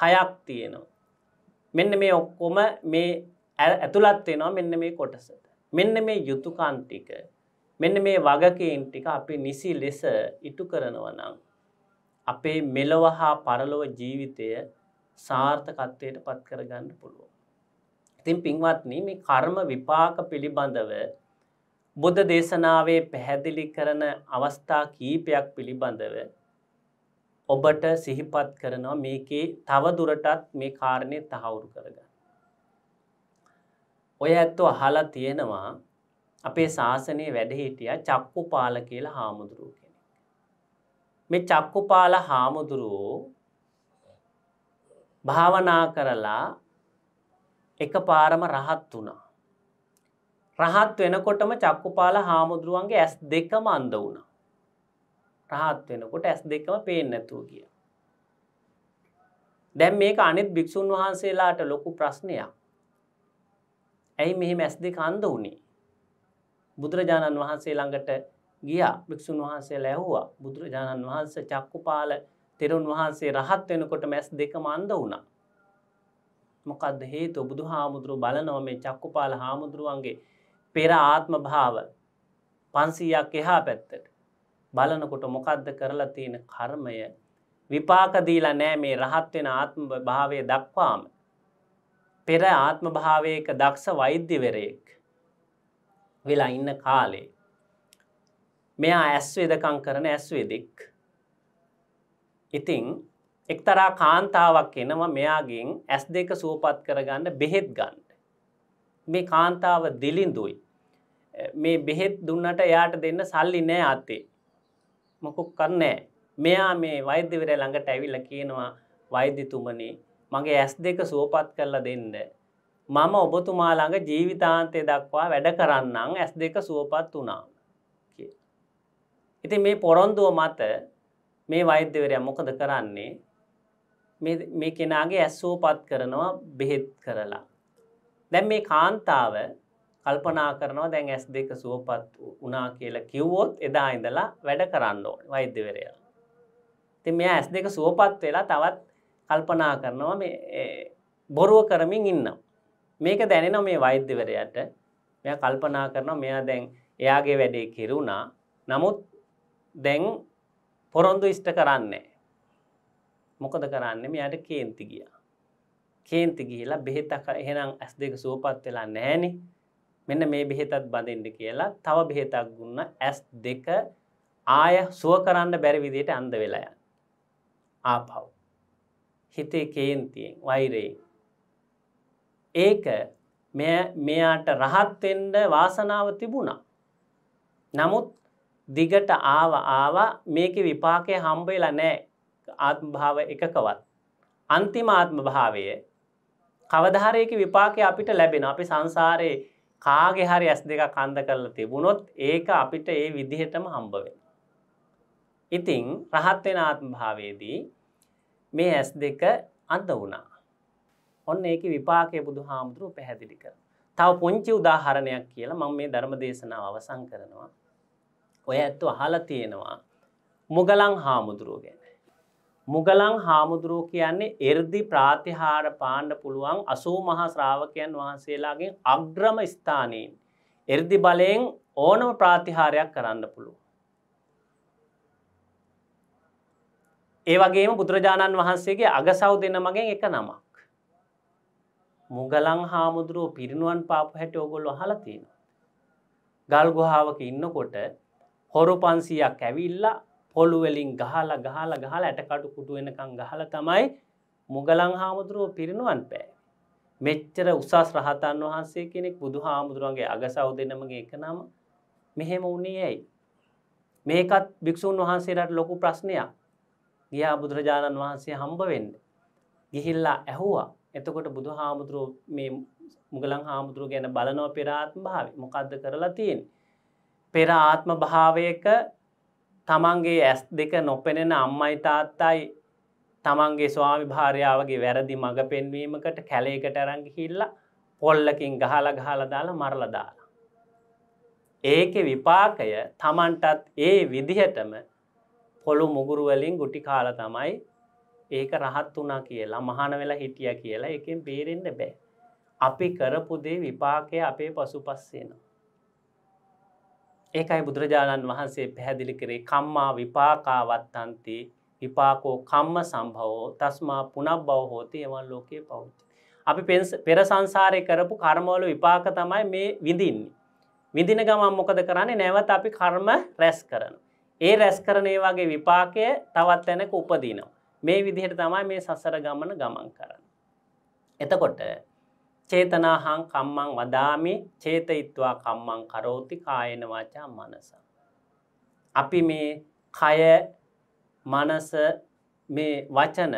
හයක් තියෙනවා. මෙන්න මේ ඔක්කොම මේ ඇතුළත්වෙනවා මෙන්න මේ කොටසට. මෙන්න මේ යුතුකන්ටික මෙන්න මේ වගකීම් ටික අපි නිසි ලෙස ඉටු කරනව නම් අපේ මෙලොව හා පරලොව ජීවිතය සාර්ථකත්වයට පත් කරගන්න පුළුවන්. ඉතින් පින්වත්න මේ කර්ම විපාක පිළිබඳව බුද්ධ දේශනාවේ පැහැදිලි කරන අවස්ථා කීපයක් පිළිබඳව ඔබට සිහිපත් කරනවා මේකේ තවදුරටත් මේ කාරණය තහවුරු කරගන්න. ඔය ඇත්තෝ අහලා තියෙනවා අපේ ශාසනයේ වැඩහිටිය චක්කුපාල කියලා හාමුදුරුව කෙනෙක්. මේ චක්කුපාල හාමුදුරුවෝ භාවනා කරලා එක පාරම රහත් වුණා. රහත් වෙනකොටම චක්කුපාල හාමුදුරුවන්ගේ ඇස් දෙකම අන්ද වුණා. රහත් වෙනකොට ඇස් දෙකම පේන්නේ නැතුව ගිය. දැන් මේක අනිත් භික්ෂුන් වහන්සේලාට ලොකු ප්‍රශ්නයක්. ඇයි මෙහෙම ඇස් දෙක අන්ධ වුනේ? බුදුරජාණන් වහන්සේ ළඟට ගියා භික්ෂුන් වහන්සේලා ඇහුවා. බුදුරජාණන් වහන්සේ චක්කුපාල තෙරුන් වහන්සේ රහත් වෙනකොට මැස් දෙකම අන්ධ වුණා. මොකක්ද හේතුව බුදුහාමුදුරු බලනවා මේ චක්කුපාල හාමුදුරුවන්ගේ පෙර ආත්ම භාව 500ක් එහා පැත්තට. බලනකොට මොකක්ද කරලා තියෙන කර්මය විපාකදීලා නෑ මේ රහත්වෙන ආත්ම භාවය දක්වාම. පෙර ආත්ම භාවයක දක්ෂ වෛද්‍යවරයෙක් වෙලා ඉන්න කාලේ. මෙයා ඇස්වේදකං කරන ඇස්වේදෙක්. ඉතිං එක්තරා කාන්තාවක් එනවා මෙයාගෙන් ඇස් දෙක සුවපත් කරගන්න බෙහෙත් ගන්න. මේ කාන්තාව දිලිඳුයි. මේ බෙහෙත් දුන්නට එයාට දෙන්න සල්ලි නෑ අත්තේ. මොකුක් කරන්නේ මෙයා මේ වෛද්‍යවරය ළඟට ඇවිල්ලා කියනවා වෛද්‍යතුමනි මගේ ඇස් දෙක සුවපත් කරලා දෙන්න මම ඔබතුමා ළඟ ජීවිතාන්තය දක්වා වැඩ කරන්නම් ඇස් දෙක සුවපත් වුණා ඉතින් මේ පොරොන්දුව මත මේ වෛද්‍යවරයා මොකද කරන්නේ මේ කෙනාගේ ඇස් සුවපත් කරනවා බෙහෙත් කරලා දැන් මේ කාන්තාව කල්පනා කරනවා දැන් ඇස් දෙක සුවපත් වනා කියලා කිව්වොත් එදා ඉඳලා වැඩ කරන්න ඕන වෛද්‍යවරයා. ති මෙ ඇස් දෙක සුවපත් වෙලා තවත් කල්පනා කරනවා බොරුව කරමින් ඉන්න. මේක දැනෙන මේ වෛද්‍යවරයට මෙ කල්පනා කරනවා මෙයා දැන් එයාගේ වැඩේ කිරුණා නමුත් දැන් පොරොන්දු ඉෂ්ට කරන්නේ. මොකද කරන්නේ මෙයාට කේන්ති ගියා. කේන්ති ගිහිලා බෙහෙතක එහෙනම් ඇස් දෙක සුවපත් වෙලා නැහනේ මෙන්න මේ බෙහෙතත් බඳෙන්ඩ කියලා තව බෙහෙතක් ගුන්න ඇස් දෙක ආය සුව කරන්න බැරි විදියට අන්ද වෙලාය ආපව් හිතේ කේන්තියෙන් වෛරේ ඒක මෙයාට රහත්වෙන්ඩ වාසනාව තිබුණා නමුත් දිගට ආව ආව මේක විපාකය හම්බවෙලා නෑ ආත්මභාව එකකවත්. අන්තිම ආත්ම භාවය කවධාරයක විපාකය අපිට ලැබෙන අපි සංසාරයේ කාගේ හරි ඇස් දෙක කන්ද කරලා තිබුණොත් ඒක අපිට ඒ විදිහටම හම්බ වෙන. ඉතින් රහත් වෙන ආත්ම භාවයේදී මේ ඇස් දෙක අඳ වුණා. ඔන්න ඒකේ විපාකය බුදුහාමුදුරුව පැහැදිලි කරනවා. තව පුංචි උදාහරණයක් කියලා මම මේ ධර්ම දේශනාව අවසන් කරනවා. ඔය ඇත්ත අහලා තියෙනවා. මුගලන් හාමුදුරුව ගැන. මුගලන් හාමුදුරුව කියන්නේ එර්දි ප්‍රාතිහාර පාණ්ඩ පුළුවන් අසූ මහා ශ්‍රාවකයන් වහන්සේලාගෙන් අග්‍රම ස්ථානයෙන්. එර්දි බලයෙන් ඕනම ප්‍රාතිහාරයක් කරන්න පුළුව. ඒ වගේම බුදුරජාණන් වහන්සේගේ අගසව් දෙන මගෙන් එක නමක්. මුගලං හාමුදුරුව පිරිණුවන් පාපු හැට ඔගොල්ලො හලතියෙන. ගල්ගුහාාවක ඉන්නකොට හොරු පන්සියක් ඇවිල්ලා පොළුවලින් ගහල ගහල ගහල ඇටකඩු කුටු වෙනකං ගහල තමයි මුගලං හාමුදුරුව පිරිණුවන් පෑ. මෙච්චර උසස් රහතන් වහන්සේ කෙනෙක් බුදු හාමුදුරුවන්ගේ අගසව් දෙනමගේ එක නම මෙහෙම උනේ ඇයි. මේකත් භික්‍ෂූන් වහන්සේට ලොකු ප්‍රශ්නයක් ගියා බුදුරජාණන් වහන්සේ හම්බවෙන්න. ගිහිල්ලා ඇහුවා එතකොට බුදු හාමුදුරුව මේ මුගලං හාමුදුරුව ගැන බලනව පෙරාත්ම භාව මොකක්ද කරලා තියෙන්. පෙර ආත්ම භාවයක තමන්ගේ ඇස් දෙක නොපෙනෙන අම්මයි තාත්තයි තමන්ගේ ස්වාමි භාරයාවගේ වැරදි මඟ පෙන්වීමකට කැලේකට අරංගි හිල්ලා පොල්ලකින් ගහල ගහල දාලා මරලා දාලා. ඒකෙ විපාකය තමන්ටත් ඒ විදිහටම පොළු මුගුරුවලින් ගුටි කාල තමයි ඒක රහත් වනා කියලා මහන වෙලා හිටිය කියලා එකෙන් බේරෙන්න්න බෑ. අපි කරපුදේ විපාකය අපේ පසු පස්සේනවා. ඒකයි බුදුරජාණන් වහන්සේ පැහැදිලි කරේ කම්මා විපාකාවත්තන්ති විපාකෝ කම්ම සම්භවෝ තස්මා පුනක් බව හෝතය එවන් ලෝකයේ පෞද්ච. අපි පෙර සංසාරය කරපු කර්මවල විපාක තමයි මේ විඳින්නේ. විඳින ගමන් මොකද කරන්නේ නැවත අපි කර්ම රැස් කරන. ඒ රැස් කරනය වගේ විපාකය තවත් තැනක උපදිනවා. මේ විදිහට තමයි මේ සසර ගමන ගමන් කරන්න. එතකොට චේතනාහං කම්මං වදාමි චේතයිත්වා කම්මං කරෝති කායන වාචා මනස. අපි මේ කය මනස මේ වචන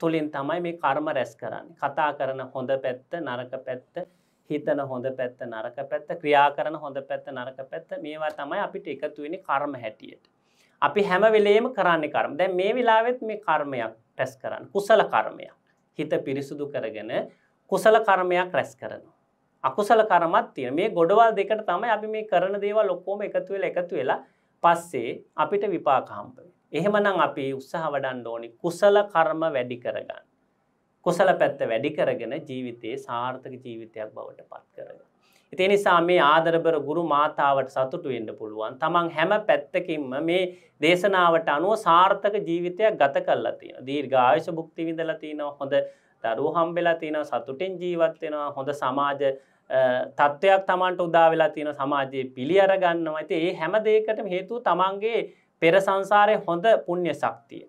තුළින් තමයි මේ කර්ම රැස් කරන්න කතා කරන හොඳ පැත්ත නරක පැත්ත හිතන හොඳ පැත්ත නරක පැත්ත ක්‍රියා කරන හොඳ පැත්ත නරක පැත්ත මේවා තමයි අපිට එකතුවෙන කර්ම හැටියට. අපි හැම වෙලේම කරන්නේ කර්ම දැන් මේ වෙලාවෙත් මේ කර්මයක් රැස් කරන්න කුසල කර්මයක් හිත පිරිසුදු කරගෙන කුසල කර්මයක් රැස් කරනවා. අකුසල කර්මත් තියෙන මේ ගොඩවල් දෙකට තමයි අපි මේ කරන දේවල් ඔක්කොම එකතු වෙලා එකතු වෙලා පස්සේ අපිට විපාක හම්බ වෙනවා. එහෙමනම් අපි උත්සාහ වඩන්න ඕනේ කුසල කර්ම වැඩි කරගන්න. කුසල පැත්ත වැඩි කරගෙන ජීවිතයේ සාර්ථක ජීවිතයක් බවට පත් කරගන්න. ඉතින් නිසා මේ ආදරබර ගුරු මාතාවට සතුටු වෙන්න පුළුවන්. තමන් හැම පැත්තකින්ම මේ දේශනාවට අනුව සාර්ථක ජීවිතයක් ගත කරලා තියෙනවා. දීර්ඝායුෂ භුක්ති විඳලා තියෙනවා. හොඳ දරුව හම්බෙලා තියෙන සතුටින් ජීවත් වෙනවා හොඳ සමාජ තත්ත්වයක් තමන්ට උදා වෙලා තියෙන සමාජයේ පිළි අරගන්නවා ඇති ඒ හැම දෙයකට හේතුව තමන්ගේ පෙර සංසාරය හොඳ පුුණ්්‍ය ශක්තිය.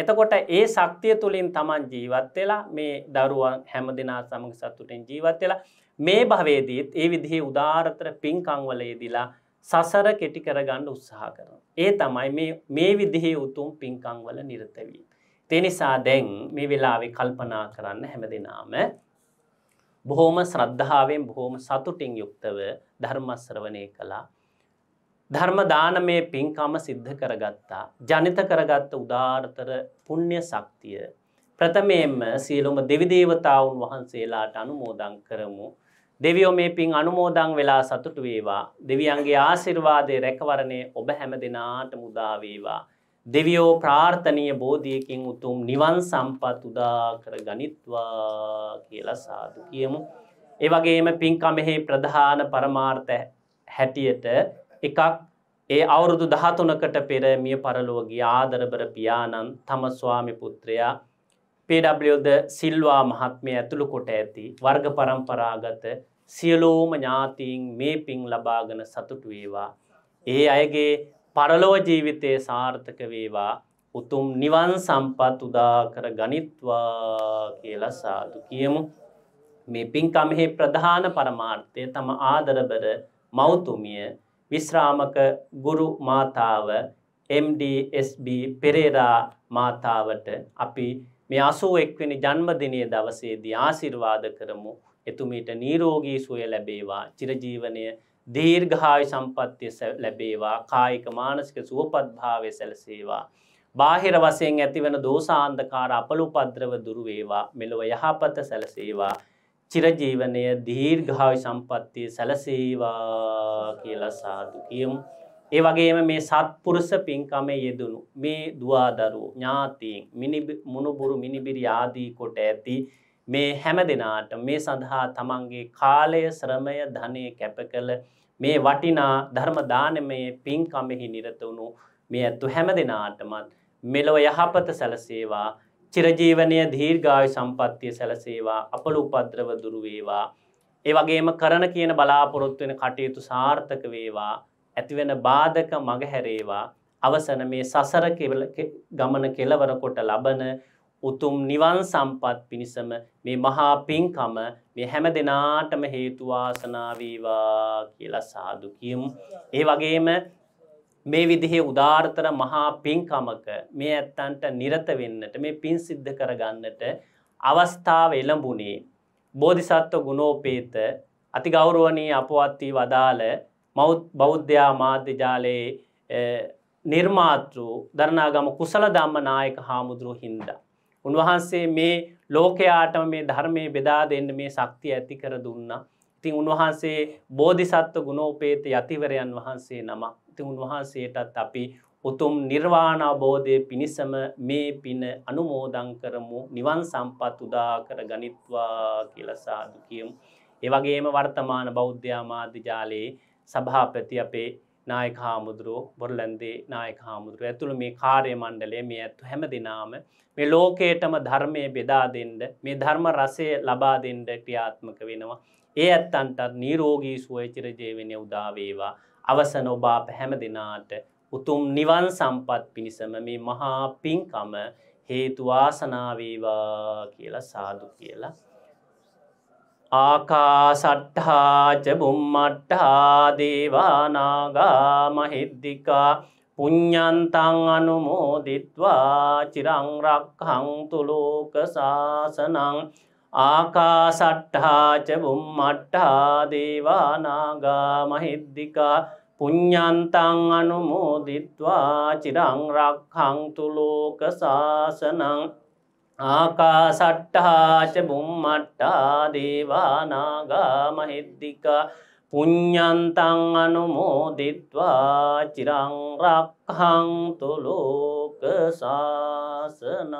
එතකොට ඒ ශක්තිය තුළින් තමන් ජීවත් වෙලා මේ දරුවන් හැම දෙනා සමඟ සතුටෙන් ජීවත් වෙලා මේ භවේදීත් ඒ විදිහේ උදාරතර පින්කංවලයේදිලා සසර කෙටි කරගන්න උත්සාහ කරන. ඒ තමයි මේ විදිහේ උතුම් පින්කංවල නිරතවීම. තිනිසා දැන් මේ වෙලාවේ කල්පනා කරන්න හැමදිනාම බොහෝම ශ්‍රද්ධාවෙන් බොහෝම සතුටින් යුක්තව ධර්මස්ශ්‍රවනය කළා ධර්මදානමය පින්කම සිද්ධ කරගත්තා ජනිත කරගත්ත උදාර්තර පුුණ්්‍ය ශක්තිය ප්‍රථමයෙන්ම සියලුම දෙවිදේවතාවුන් වහන්සේලාට අනුමෝදං කරමු දෙවියෝ මේ පින් අනුමෝදං වෙලා සතුටු වේවා දෙවියන්ගේ ආශිර්වාදය රැකවරණය ඔබ හැම දෙනාට මුදාවේවා දෙවියෝ ප්‍රාර්ථනය බෝධියකින් උතුම් නිවන් සම්පත් උදා කර ගනිත්වා කියලා සාදු කියමු. ඒවගේම පින්කමෙහි ප්‍රධාන පරමාර්ථ හැටියට එකක් ඒ අවුරුදු දහතුනකට පෙර මිය පරලෝගගේ ආදරබර පියාණන් තම ස්වාමි පුත්‍රයා පඩ්ද සිල්වා මහත්මය ඇතුළු කොට ඇති වර්ග පරම්පරාගත සියලෝම ඥාතීන් මේ පින් ලබාගෙන සතුටුවේවා. ඒ අයගේ පරලෝ ජීවිතයේ සාර්ථක වේවා උතුම් නිවන් සම්පත් උදාකර ගනිත්වා කියලා සාදු කියමු. මේ පින්කමෙහි ප්‍රධාන පරමාර්ථය තම ආදරබර මෞතුමිය විශ්‍රාමක ගුරු මාතාව MDSB පෙරේරා මාතාවට අපි මේ අසුව එක්වෙනි ජන්මදිනය දවසේදී ආසිර්වාද කරමු එතුමීට නීරෝගී සුවය ලැබේවා චිරජීවනය දීර්ඝාය සම්පත්තිය ලැබේවා කායික මානසික සුවපත්භාවය සැලසේවා. බාහිර වසයෙන් ඇතිවන දෝසාන්දකාර අපළුපද්‍රව දුරුවේවා මෙලොව යහපත සැලසේවා චිරජීවනය දීර්ඝාවි සම්පත්තිය සැලසේවා කියලා සාදු කියමු. ඒ වගේම මේ සත්පුරුස පින්කමේ යෙදුණු මේ දවාදරුවෝ ඥාතීන් මුණුබුරු මිනිබිරි ආදී කොට ඇති මේ හැම දෙනාට මේ සඳහා තමන්ගේ කාලය ශ්‍රමය ධනය කැප කළ මේ වටිනා ධර්මදානමේ පින්කමෙහි නිරතවුණු මේ ඇත්තු හැම දෙනාටමත් මෙලොව යහපත සැලසේවා චිරජීවනය දීර්ඝායු සම්පත්තිය සැලසේවා අපළ උපද්‍රව දුරු වේවා ඒ වගේම කරන කියන බලාපොරොත්තු වෙන කටයුතු සාර්ථක වේවා ඇතිවෙන බාධක මගහැරේවා අවසන මේ සසර ගමන කෙලවර කොට ලබන උතුම් නිවන් සම්පත් පිණිසම මේ මහා පින්කම මේ හැම දෙනාටම හේතු වාසනා වේවා කියලා සාදු කියමු. ඒ වගේම මේ විදිහේ උදාාරතර මහා පින්කමක මේ ඇත්තන්ට නිරත වෙන්නට මේ පින් සිද්ධ කරගන්නට අවස්ථාව එළඹුණේ බෝධිසත්ව ගුණෝපේත අතිගෞරවනී අපවත්වී වදාළ බෞද්ධයා මාධ්‍ය ජාලයේ නිර්මාතෘ දරණාගම කුසල ධම්ම නායක හාමුදුරුව හින්දා. උන්වහන්සේ මේ ලෝකයාටම මේ ධර්මය බෙදා දෙන්න මේ ශක්තිය ඇති කර දුන්නා. ඉතින් උන්වහන්සේ බෝධිසත්ව ගුණෝපේත යතිවරයන් වහන්සේ නම ඉතින් උන්වහන්සේටත් අපි උතුම් නිර්වාණබෝධය පිණිසම මේ පින අනුමෝදං කරමු නිවන් සම්පත් උදා කර ගනිත්වා කියලසාදු කියමු. ඒවගේම වර්තමාන බෞද්ධයා මාධ්‍යජාලයේ සභාපති අපේ නායක හාමුදුරුවෝ බොරලන්දේ නායක හාමුදුරුව ඇතුළු මේ කාර්ය මණ්ඩලේ මේ ඇත්තු හැම දෙනාම මේ ලෝකයටම ධර්මය බෙදා දෙන්ඩ මේ ධර්ම රසය ලබා දෙන්ඩ ක්‍රියාත්මක වෙනවා ඒ ඇත්තන්ටත් නීරෝගී සුවචරජයවෙනය උදාවේවා අවසන ඔබා පැහැම දෙනාට උතුම් නිවන් සම්පත් පිණිසම මේ මහා පින්කම හේතුවාසනාවේවා කියලා සාදු කියලා ආකාසට්ඨාචබුම්මට්ටහා දේවානාගා මහිද්දිකා පුඤ්ඥන්තං අනුමෝදිත්වා චිරංරක්හං තුළෝක සාසනං ආකාසට්ඨාචබුම්මට්ටා දේවානාගා මහිද්දිකා පුඤ්ඥන්තං අනුමෝදිත්වා චිරංරක්හං තුළෝක සාසනං ආකාසට්ටහාච බුම්මට්ටා දේවානාගා මහිද්දිිකා පුඤ්ඥන්තං අනුමෝදිත්වා චිරංරක්හං තුළෝක ශාසනං